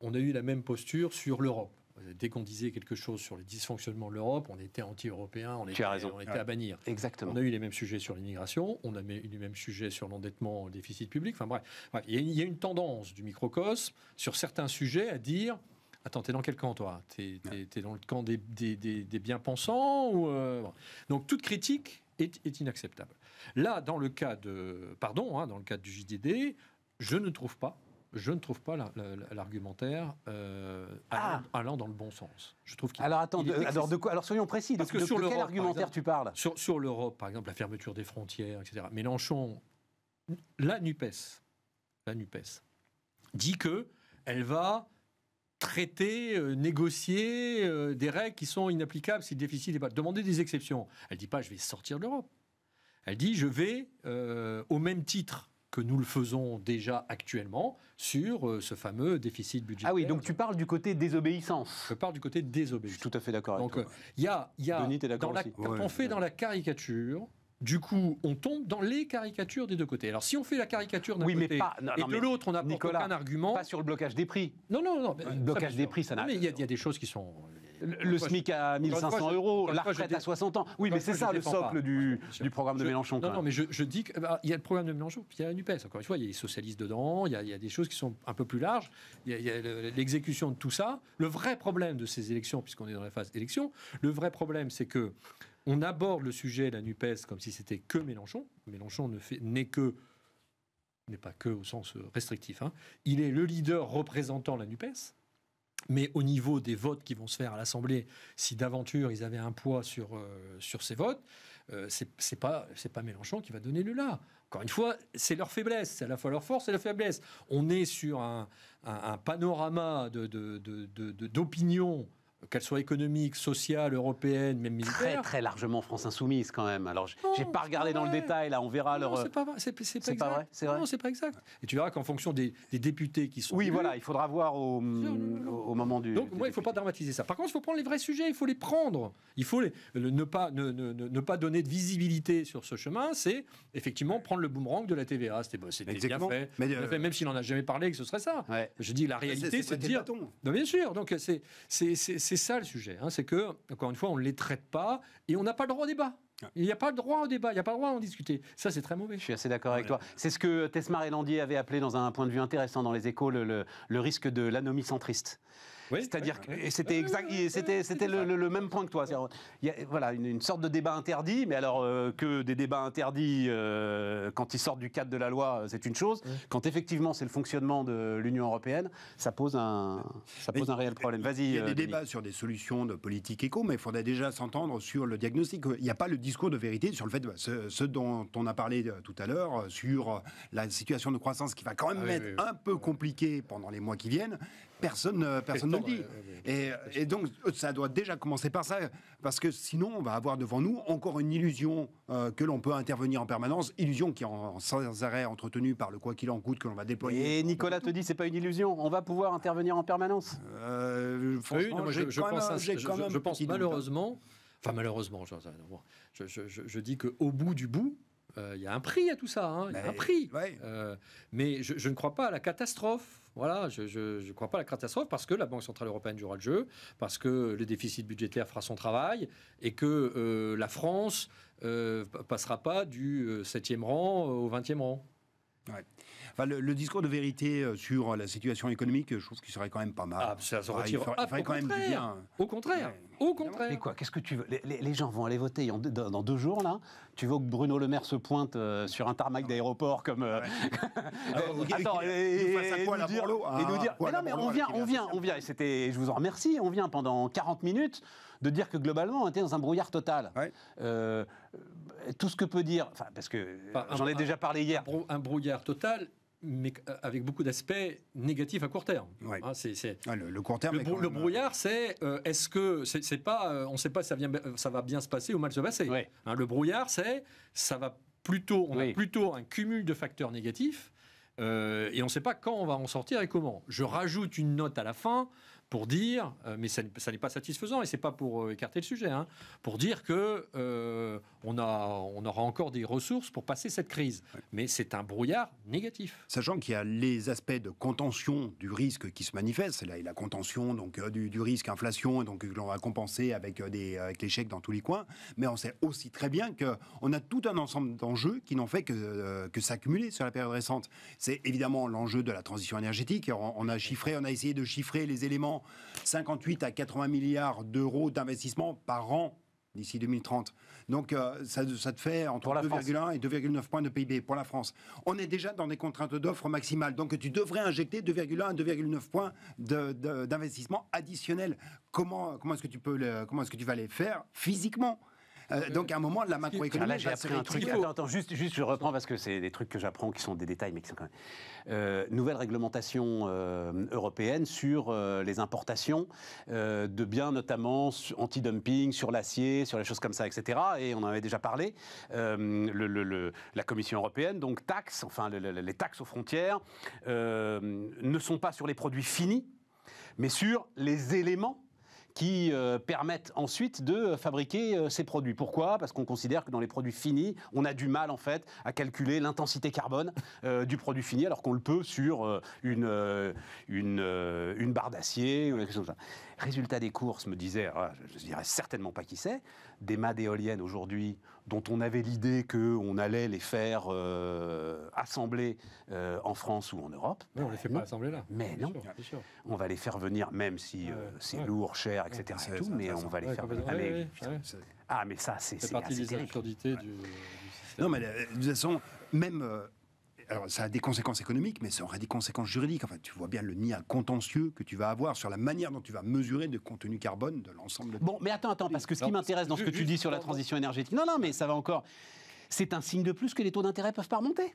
on a eu la même posture sur l'Europe. Dès qu'on disait quelque chose sur les dysfonctionnements de l'Europe, on était anti-européen, on, était, était à bannir. Exactement. On a eu les mêmes sujets sur l'immigration, on a eu les mêmes sujets sur l'endettement, le déficit public. Enfin bref, il y, a une tendance du microcosme sur certains sujets à dire Attends, t'es dans quel camp, toi T'es dans le camp des, bien-pensants euh, Donc, toute critique est, inacceptable. Là, dans le cas de... Pardon, hein, dans le cas du JDD, je ne trouve pas je ne trouve pas l'argumentaire euh, ah. allant, dans le bon sens. Je trouve alors attends, alors de quoi Alors soyons précis. de, sur quel argumentaire tu parles Sur, l'Europe, par exemple, la fermeture des frontières, etc. Mélenchon, la Nupes, la Nupes, dit que elle va traiter, euh, négocier euh, des règles qui sont inapplicables si le déficit n'est pas. Demander des exceptions. Elle ne dit pas, je vais sortir de l'Europe. Elle dit, je vais au même titre que nous le faisons déjà actuellement sur euh, ce fameux déficit budgétaire. Ah oui, donc tu parles du côté désobéissance. Je parle du côté désobéissance. Je suis tout à fait d'accord avec toi. Donc euh, il y a, y a quand on fait dans la caricature, du coup, on tombe dans les caricatures des deux côtés. Alors, si on fait la caricature d'un oui, côté mais pas, et de l'autre, on n'a aucun argument. Pas sur le blocage des prix. Non, non, non. Le blocage des prix, ça n'a. Mais il y, y, a des choses qui sont le, SMIC à 1500 euros, la retraite à 60 ans. Oui, mais c'est ça le socle du, programme de Mélenchon. Non, non, mais je, dis qu'il bah, y a le programme de Mélenchon, puis il y a la NUPES. Encore une fois, il y a les socialistes dedans, il y a, des choses qui sont un peu plus larges. Il y a l'exécution de tout ça. Le vrai problème de ces élections, puisqu'on est dans la phase élection, le vrai problème, c'est que on aborde le sujet, de la NUPES, comme si c'était que Mélenchon. Mélenchon n'est que n'est pas que au sens restrictif. Hein. Il est le leader représentant la NUPES. Mais au niveau des votes qui vont se faire à l'Assemblée, si d'aventure ils avaient un poids sur, euh, ces votes, euh, c'est pas Mélenchon qui va donner le là. Encore une fois, c'est leur faiblesse, c'est à la fois leur force et leur faiblesse. On est sur un, panorama d'opinions qu'elle soit économique, sociale, européenne, même militaire. Très, très largement France Insoumise, quand même. Alors, j'ai oh, pas regardé dans le détail, là, on verra non, leur... C'est pas, c'est, pas, exact. vrai, Non, c'est pas exact. Et tu verras qu'en fonction des, députés qui sont... Oui, voilà, il faudra voir au, mm, moment du... Donc, moi, il faut pas dramatiser ça. Par contre, il faut prendre les vrais sujets, il faut les prendre. Il faut les, ne, pas, ne, pas donner de visibilité sur ce chemin, c'est effectivement prendre le boomerang de la TVA. C'était, bah, c'était bien fait. Mais euh, fait même s'il n'en a jamais parlé, que ce serait ça. Ouais. Je dis, la réalité, c'est, de dire... Non, bien sûr, donc c'est c'est c'est ça le sujet. Hein. c'est que, encore une fois, on ne les traite pas et on n'a pas le droit au débat. Ah. Il n'y a pas le droit au débat, il n'y a pas le droit à en discuter. Ça, c'est très mauvais. Je suis assez d'accord avec toi. C'est ce que Tesmar et Landier avaient appelé dans un point de vue intéressant dans les échos le, le risque de l'anomie centriste. C'est-à-dire que c'était exact, c'était, le, même point que toi. Il y a, voilà, une, sorte de débat interdit, mais alors euh, que des débats interdits euh, quand ils sortent du cadre de la loi, euh, c'est une chose. Quand effectivement c'est le fonctionnement de l'Union européenne, ça pose un, ça pose un réel problème. Vas-y. Il y a des débats sur des solutions de politique éco, mais il faudrait déjà s'entendre sur le diagnostic. Il n'y a pas le discours de vérité sur le fait, ce, ce dont on a parlé tout à l'heure, sur la situation de croissance qui va quand même ah être un peu compliquée pendant les mois qui viennent personne, euh, personne ne le dit. Et, donc, ça doit déjà commencer par ça, parce que sinon, on va avoir devant nous encore une illusion euh, que l'on peut intervenir en permanence, illusion qui est en, sans arrêt entretenue par le quoi qu'il en coûte que l'on va déployer. Et Nicolas te dit, c'est pas une illusion, on va pouvoir intervenir en permanence. Euh, je, pense, malheureusement, enfin malheureusement, je dis qu'au bout du bout, il y a un prix à tout ça, hein. il y a ben un prix. mais je, ne crois pas à la catastrophe voilà, je ne crois pas à la catastrophe parce que la Banque Centrale Européenne jouera le jeu, parce que le déficit budgétaire fera son travail et que euh, la France ne euh, passera pas du 7e euh, rang au 20e rang le, discours de vérité euh, sur euh, la situation économique, je trouve qu'il serait quand même pas mal. Ah, ça se retire. il quand même bien. Au contraire. Au contraire. Mais quoi Qu'est-ce que tu veux les, gens vont aller voter dans, deux jours, là. Tu veux que Bruno Le Maire se pointe euh, sur un tarmac ah. d'aéroport comme. Ah, Attends, et, nous dire, et, nous dire. mais non, mais on vient, on vient, on vient. Et c'était. Je vous en remercie. On vient pendant 40 minutes de dire que globalement, on était dans un brouillard total. tout ce que peut dire. parce que j'en ai déjà parlé hier. un brouillard total mais euh, avec beaucoup d'aspects négatifs à court terme. Hein, le, court terme. brouillard, euh, c'est euh, est-ce que c'est pas, on ne sait pas si ça, vient, ça va bien se passer ou mal se passer. Hein, le brouillard, c'est ça va plutôt, on a plutôt un cumul de facteurs négatifs. et on ne sait pas quand on va en sortir et comment. Je rajoute une note à la fin pour dire, euh, mais ça, n'est pas satisfaisant, et c'est pas pour euh, écarter le sujet, hein, pour dire que euh, on, a, on aura encore des ressources pour passer cette crise. Mais c'est un brouillard négatif. Sachant qu'il y a les aspects de contention du risque qui se manifestent, là, et la contention donc, du, risque inflation, et donc que l'on va compenser avec, des, avec les chèques dans tous les coins, mais on sait aussi très bien qu'on a tout un ensemble d'enjeux qui n'ont fait que, que s'accumuler sur la période récente. C'est évidemment l'enjeu de la transition énergétique, on a chiffré, on a essayé de chiffrer les éléments 58 à 80 milliards d'euros d'investissement par an d'ici 2030. Donc euh, ça, ça, te fait entre 2,1 et 2,9 points de PIB pour la France. On est déjà dans des contraintes d'offres maximales. Donc tu devrais injecter 2,1 à 2,9 points d'investissement additionnel. Comment, comment est-ce que comment est-ce que tu vas les faire physiquement euh, donc à un moment, la macroéconomie. Là, j'ai appris un truc. Attends, juste, juste, je reprends parce que c'est des trucs que j'apprends qui sont des détails, mais qui sont quand même. Euh, nouvelle réglementation euh, européenne sur les importations de biens, notamment anti-dumping, sur l'acier, sur les choses comme ça, etc. Et on en avait déjà parlé. la Commission européenne, donc taxes, enfin les taxes aux frontières, ne sont pas sur les produits finis, mais sur les éléments qui euh, permettent ensuite de euh, fabriquer euh, ces produits. Pourquoi Parce qu'on considère que dans les produits finis, on a du mal en fait à calculer l'intensité carbone du produit fini, alors qu'on le peut sur une, barre d'acier ou quelque chose comme ça. Résultat des courses, me disait, ah, je ne dirais certainement pas qui c'est, des mâts d'éoliennes aujourd'hui, dont on avait l'idée qu'on allait les faire euh, assembler euh, en France ou en Europe. Mais on ne les fait pas assembler là. Mais non. On va les faire venir, même si ah euh, c'est lourd, cher, etc. Ah, tout, mais on va les faire venir. Ah, mais, ça, c'est. C'est partie des absurdités du, système. Non, mais de toute façon, même alors ça a des conséquences économiques, mais ça aurait des conséquences juridiques. Enfin, tu vois bien le nid à contentieux que tu vas avoir sur la manière dont tu vas mesurer le contenu carbone de l'ensemble. Bon, mais attends, attends, parce que ce qui m'intéresse dans ce que tu dis sur la transition énergétique, non, non, mais ça va encore. C'est un signe de plus que les taux d'intérêt peuvent pas remonter.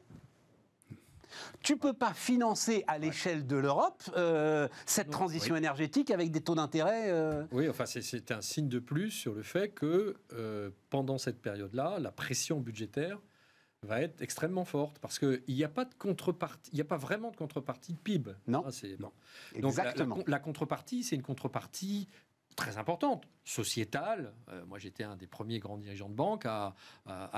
Tu peux pas financer à l'échelle de l'Europe euh, cette transition énergétique avec des taux d'intérêt. Euh, oui, enfin c'est un signe de plus sur le fait que euh, pendant cette période-là, la pression budgétaire va être extrêmement forte parce qu'il n'y a pas de contrepartie, il n'y a pas vraiment de contrepartie de PIB. Non. c'est Exactement. Donc, la, contrepartie, c'est une contrepartie très importante, sociétale. Euh, moi, j'étais un des premiers grands dirigeants de banque à,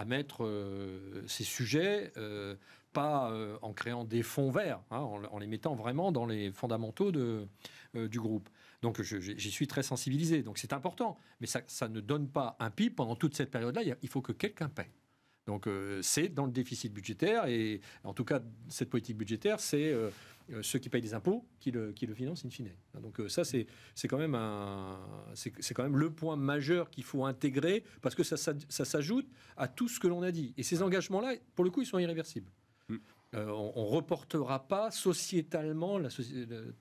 mettre euh, ces sujets, euh, pas en créant des fonds verts, hein, en, les mettant vraiment dans les fondamentaux de, du groupe. Donc, j'y suis très sensibilisé. Donc, c'est important. Mais ça, ça, ne donne pas un PIB pendant toute cette période-là. Il faut que quelqu'un paie. Donc euh, c'est dans le déficit budgétaire, et en tout cas, cette politique budgétaire, c'est euh, euh, ceux qui payent des impôts qui le, financent in fine. Donc ça, c'est quand, même un, quand même le point majeur qu'il faut intégrer, parce que ça, s'ajoute à tout ce que l'on a dit. Et ces engagements-là, pour le coup, ils sont irréversibles. Hmm. on, ne reportera pas sociétalement,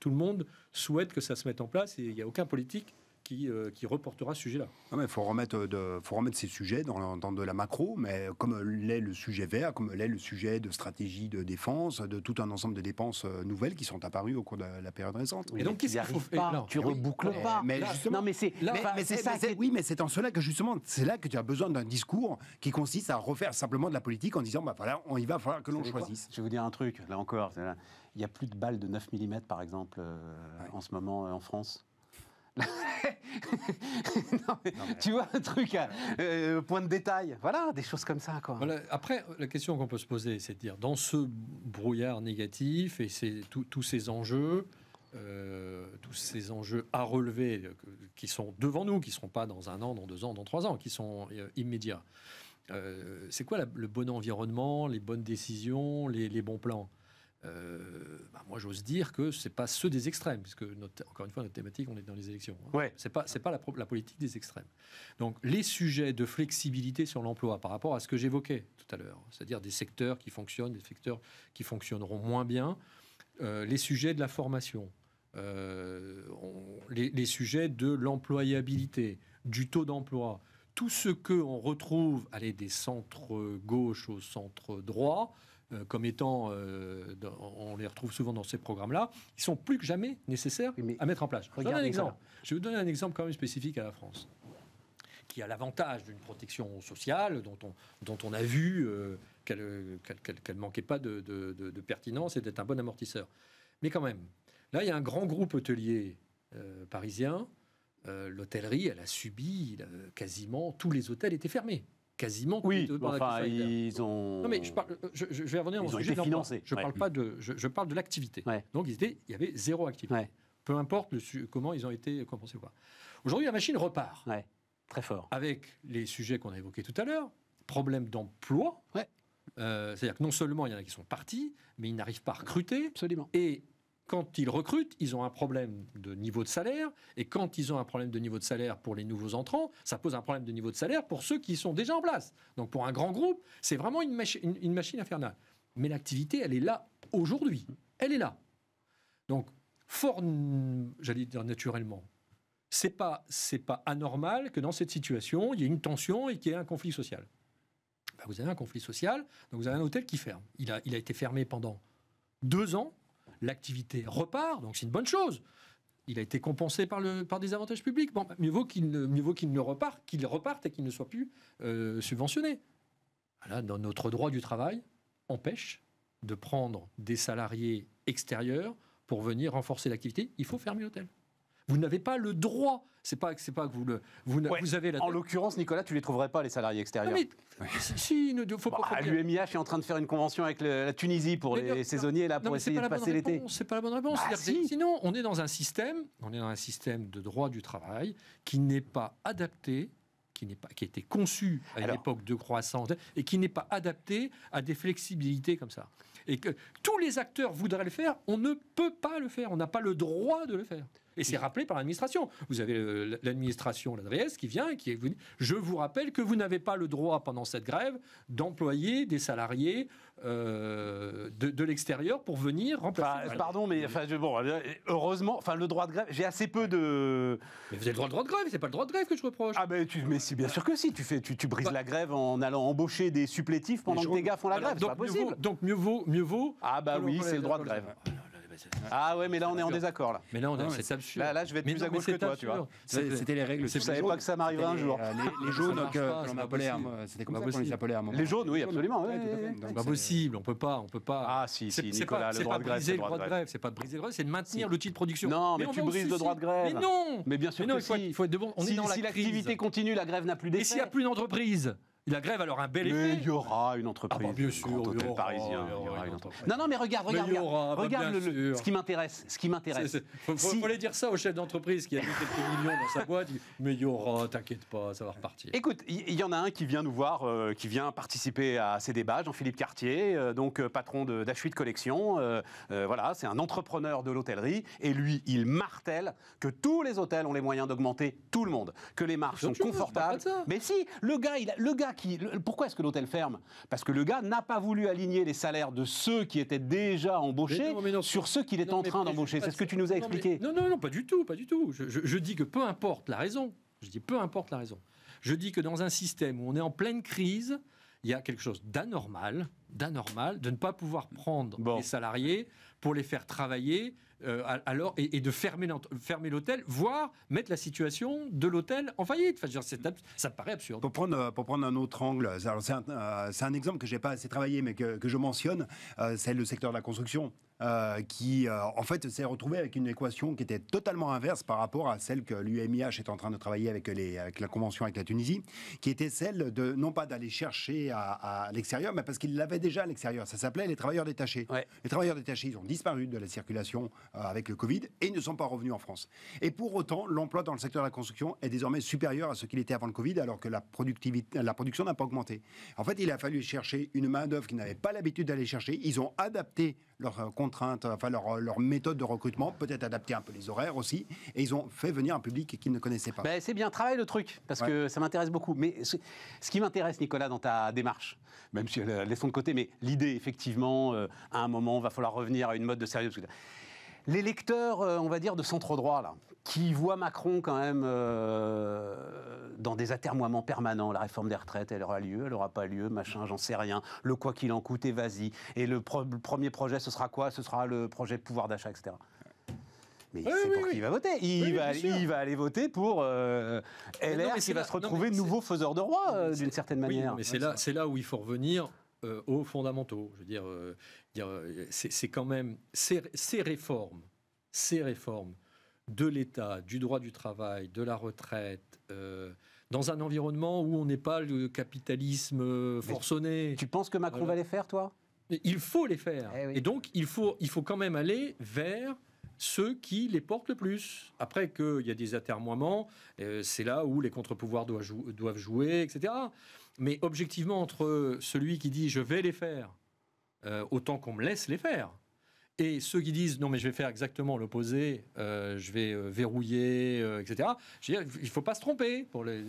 tout le monde souhaite que ça se mette en place, et il n'y a aucun politique euh, qui, reportera ce sujet-là. Il faut, remettre euh, faut remettre ces sujets dans, de la macro, mais comme l'est le sujet vert, comme l'est le sujet de stratégie de défense, de tout un ensemble de dépenses euh, nouvelles qui sont apparues au cours de la période récente. et donc, qu'est-ce qu'il faut reboucles pas. Non, mais justement, mais c'est oui, mais c'est en cela que justement, c'est là que tu as besoin d'un discours qui consiste à refaire simplement de la politique en disant, bah voilà, on y va, falloir que l'on choisisse. Je vais vous dire un truc, là encore. Il n'y a plus de balles de 9 mm, par exemple, en ce moment en France. Tu vois un truc, euh, euh, point de détail, voilà, des choses comme ça. Quoi. Après, la question qu'on peut se poser, c'est de dire, dans ce brouillard négatif et tous ces enjeux, euh, tous ces enjeux à relever qui sont devant nous, qui ne seront pas dans un an, dans deux ans, dans trois ans, qui sont immédiats. c'est quoi le bon environnement, les bonnes décisions, les bons plans euh, bah, moi, j'ose dire que c'est pas ceux des extrêmes, puisque notre, encore une fois, notre thématique, on est dans les élections. Hein. Ouais. C'est pas, c'est pas la, politique des extrêmes. Donc, les sujets de flexibilité sur l'emploi par rapport à ce que j'évoquais tout à l'heure, c'est-à-dire des secteurs qui fonctionnent, des secteurs qui fonctionneront moins bien, euh, les sujets de la formation, euh, les, sujets de l'employabilité, du taux d'emploi, tout ce que on retrouve, allez, des centres gauche au centre droit euh, comme étant, euh, on les retrouve souvent dans ces programmes-là, ils sont plus que jamais nécessaires à mettre en place. Je, un exemple. Je vais vous donner un exemple quand même spécifique à la France, qui a l'avantage d'une protection sociale dont on, dont a vu euh, qu'elle ne manquait pas de, de pertinence et d'être un bon amortisseur. Mais quand même, là, il y a un grand groupe hôtelier parisien. L'hôtellerie, elle a subi, quasiment tous les hôtels étaient fermés quasiment oui, enfin, hein. ils ont non mais je, parle, euh, je, vais revenir au sujet financés. je parle pas de je, je parle de l'activité ouais. donc ils il y avait zéro activité peu importe comment ils ont été euh, compensés quoi aujourd'hui la machine repart très fort avec les sujets qu'on a évoqués tout à l'heure problème d'emploi euh, c'est-à-dire que non seulement il y en a qui sont partis mais ils n'arrivent pas à recruter absolument et quand ils recrutent, ils ont un problème de niveau de salaire, et quand ils ont un problème de niveau de salaire pour les nouveaux entrants, ça pose un problème de niveau de salaire pour ceux qui sont déjà en place. Donc pour un grand groupe, c'est vraiment une, une, machine infernale. Mais l'activité, elle est là aujourd'hui. Elle est là. Donc, fort, j'allais dire naturellement, c'est pas, pas anormal que dans cette situation, il y ait une tension et qu'il y ait un conflit social. Bah, vous avez un conflit social, donc vous avez un hôtel qui ferme. Il a, il a été fermé pendant deux ans l'activité repart, donc c'est une bonne chose. Il a été compensé par, le, par des avantages publics. Bon, mieux vaut qu'il ne, mieux qu'il ne reparte, qu'il reparte et qu'il ne soit plus euh, subventionné. Voilà, dans notre droit du travail, empêche de prendre des salariés extérieurs pour venir renforcer l'activité. Il faut fermer l'hôtel. Vous n'avez pas le droit. C'est pas, c'est pas que vous le, vous, avez la. En l'occurrence, Nicolas, tu les trouverais pas les salariés extérieurs. Ah, si, il ne faut pas. Bah, L'UMIH est en train de faire une convention avec la Tunisie pour les saisonniers là pour essayer de passer l'été. C'est pas la bonne réponse. Bah, sinon, on est dans un système, on est dans un système de droit du travail qui n'est pas adapté qui, n'est pas, qui a été conçu à l'époque de croissance et qui n'est pas adapté à des flexibilités comme ça. Et que tous les acteurs voudraient le faire, on ne peut pas le faire, on n'a pas le droit de le faire. Et c'est rappelé par l'administration. Vous avez euh, l'administration, l'adresse qui vient et qui vous dit Je vous rappelle que vous n'avez pas le droit pendant cette grève d'employer des salariés euh, de, l'extérieur pour venir remplacer. pardon, mais bon, eh heureusement, enfin, le droit de grève, j'ai assez peu de. Mais vous avez le droit de, grève, c'est pas le droit de grève que je reproche. Ah, ben, tu, mais si, bien sûr que si, tu, fais, tu, brises bah la grève en allant embaucher des supplétifs pendant que tes gars font la grève, c'est pas possible. donc mieux vaut, mieux vaut. Ah, bah oui, c'est le droit de grève. Ah ouais, mais là, on est en désaccord. Là. Mais là, on c'est absurde. Là, là, je vais être mais plus à gauche que toi, tu vois. C'était les règles. Je savais pas que ça m'arriverait un jour. Les jaunes, c'était comme ça les Les jaunes, oui, absolument. C'est pas possible, on ne peut pas. Ah si, si, Nicolas, le droit de grève. C'est pas briser le droit de grève, c'est de maintenir l'outil de production. Non, mais tu brises le droit de grève. Mais non Mais bien sûr que si. Il faut être Si l'activité continue, la grève n'a plus d'effet. Et s'il n'y a plus d'entreprise a grève, alors, un bel effet. Mais il y aura une entreprise. Ah bah, bien sûr, Il y aura une entreprise. Non, non, mais regarde, regarde. regarde, bah, le, ce qui m'intéresse. Ce qui m'intéresse. Il fallait dire ça au chef d'entreprise qui a mis quelques millions dans sa boîte. Mais il y aura, t'inquiète pas, ça va repartir. Écoute, il y, en a un qui vient nous voir, euh, qui vient participer à ces débats, Jean-Philippe Cartier, euh, donc euh, patron patron d'Achuit Collection. voilà, c'est un entrepreneur de l'hôtellerie. Et lui, il martèle que tous les hôtels ont les moyens d'augmenter tout le monde, que les marges sont confortables. Mais si, le gars, il, le gars pourquoi est-ce que l'hôtel ferme Parce que le gars n'a pas voulu aligner les salaires de ceux qui étaient déjà embauchés sur ceux qu'il est en train d'embaucher. C'est ce que tu nous as expliqué. non, non, non, pas du tout, pas du tout. Je, je dis que peu importe la raison. Je dis peu importe la raison. Je dis que dans un système où on est en pleine crise, il y a quelque chose d'anormal d'anormal de ne pas pouvoir prendre les salariés pour les faire travailler euh, alors, et, de fermer, fermer l'hôtel, voire mettre la situation de l'hôtel en faillite. Enfin, dire, ça paraît absurde. Pour prendre, euh, pour prendre un autre angle, euh, c'est un, exemple que j'ai pas assez travaillé, mais que, que je mentionne, c'est le secteur de la construction. qui en fait s'est retrouvé avec une équation qui était totalement inverse par rapport à celle que l'UMIH est en train de travailler avec, les, avec, la convention avec la Tunisie, qui était celle de non pas d'aller chercher à, à l'extérieur, mais parce qu'il l'avait déjà à l'extérieur. Ça s'appelait les travailleurs détachés. Les travailleurs détachés, ils ont disparu de la circulation euh, avec le Covid et ne sont pas revenus en France. Et pour autant, l'emploi dans le secteur de la construction est désormais supérieur à ce qu'il était avant le Covid, alors que la, productivité, la production n'a pas augmenté. En fait, il a fallu chercher une main-d'œuvre qui n'avait pas l'habitude d'aller chercher. Ils ont adapté leurs euh, contraintes, enfin euh, leur, méthode de recrutement, peut-être adapter un peu les horaires aussi. Et ils ont fait venir un public qu'ils ne connaissaient pas. Ben, c'est bien, travaille le truc, parce que ça m'intéresse beaucoup. Mais ce, qui m'intéresse, Nicolas, dans ta démarche, même si euh, laissons de côté, mais l'idée, effectivement, à un moment, va falloir revenir à une mode de sérieux. Les lecteurs, on va dire, de centre droit, là, qui voit Macron quand même euh, dans des atermoiements permanents. La réforme des retraites, elle aura lieu, elle n'aura pas lieu, machin, j'en sais rien. Le quoi qu'il en coûte, vas-y. Et le, premier projet, ce sera quoi Ce sera le projet de pouvoir d'achat, etc. Mais c'est pour qui il va voter. Il, va, il va aller voter pour euh, LR, qui va se retrouver nouveau faiseur de roi, euh, d'une certaine manière. mais c'est là, là où il faut revenir aux fondamentaux. Je veux dire, c'est quand même ces réformes, ces réformes de l'État, du droit du travail, de la retraite, euh, dans un environnement où on n'est pas le capitalisme euh, forçonné. tu penses que Macron va les faire, toi Il faut les faire. Eh et donc, il faut, il faut quand même aller vers ceux qui les portent le plus. Après qu'il y a des atermoiements, euh, c'est là où les contre-pouvoirs doivent, jouer, etc. Mais objectivement, entre celui qui dit je vais les faire, autant qu'on me laisse les faire. Et ceux qui disent non mais je vais faire exactement l'opposé, euh, je vais euh, verrouiller, euh, etc. Je veux dire, il faut pas se tromper pour les,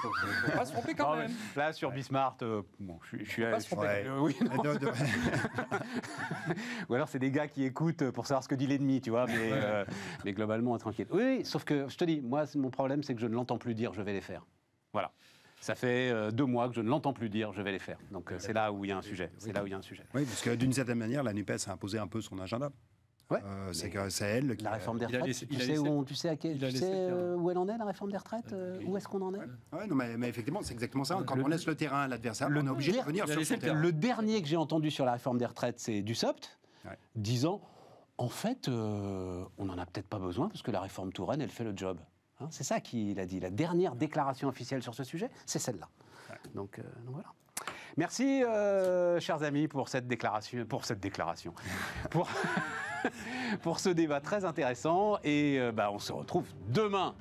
faut, pas se tromper quand ah même. Là sur Bismarck, bon, je, suis, pas oui, Ou alors c'est des gars qui écoutent pour savoir ce que dit l'ennemi, tu vois. Mais, globalement, tranquille. oui, sauf que je te dis, moi mon problème c'est que je ne l'entends plus dire je vais les faire. Voilà. Ça fait euh, deux mois que je ne l'entends plus dire je vais les faire. Donc euh, c'est là où il y a un sujet. C'est là où il y a un sujet. Oui, parce que d'une certaine manière, la NUPES a imposé un peu son agenda. Ouais, euh, c'est elle qui. La réforme des retraites, tu, sais où tu, sais, à euh, où elle en est, la réforme des retraites Où est-ce qu'on en est Oui, non, mais, effectivement, c'est exactement ça. Quand on laisse le terrain à l'adversaire, on est obligé de revenir sur le terrain. Le dernier que j'ai entendu sur la réforme des retraites, c'est Dussopt, disant en fait, on n'en a peut-être pas besoin parce que la réforme Touraine, elle fait le job. Hein, c'est ça qu'il a dit. La dernière déclaration officielle sur ce sujet, c'est celle-là. Euh, donc, voilà. Merci, euh, chers amis, pour cette déclaration, pour cette déclaration, pour, ce débat très intéressant. Et euh, bah, on se retrouve demain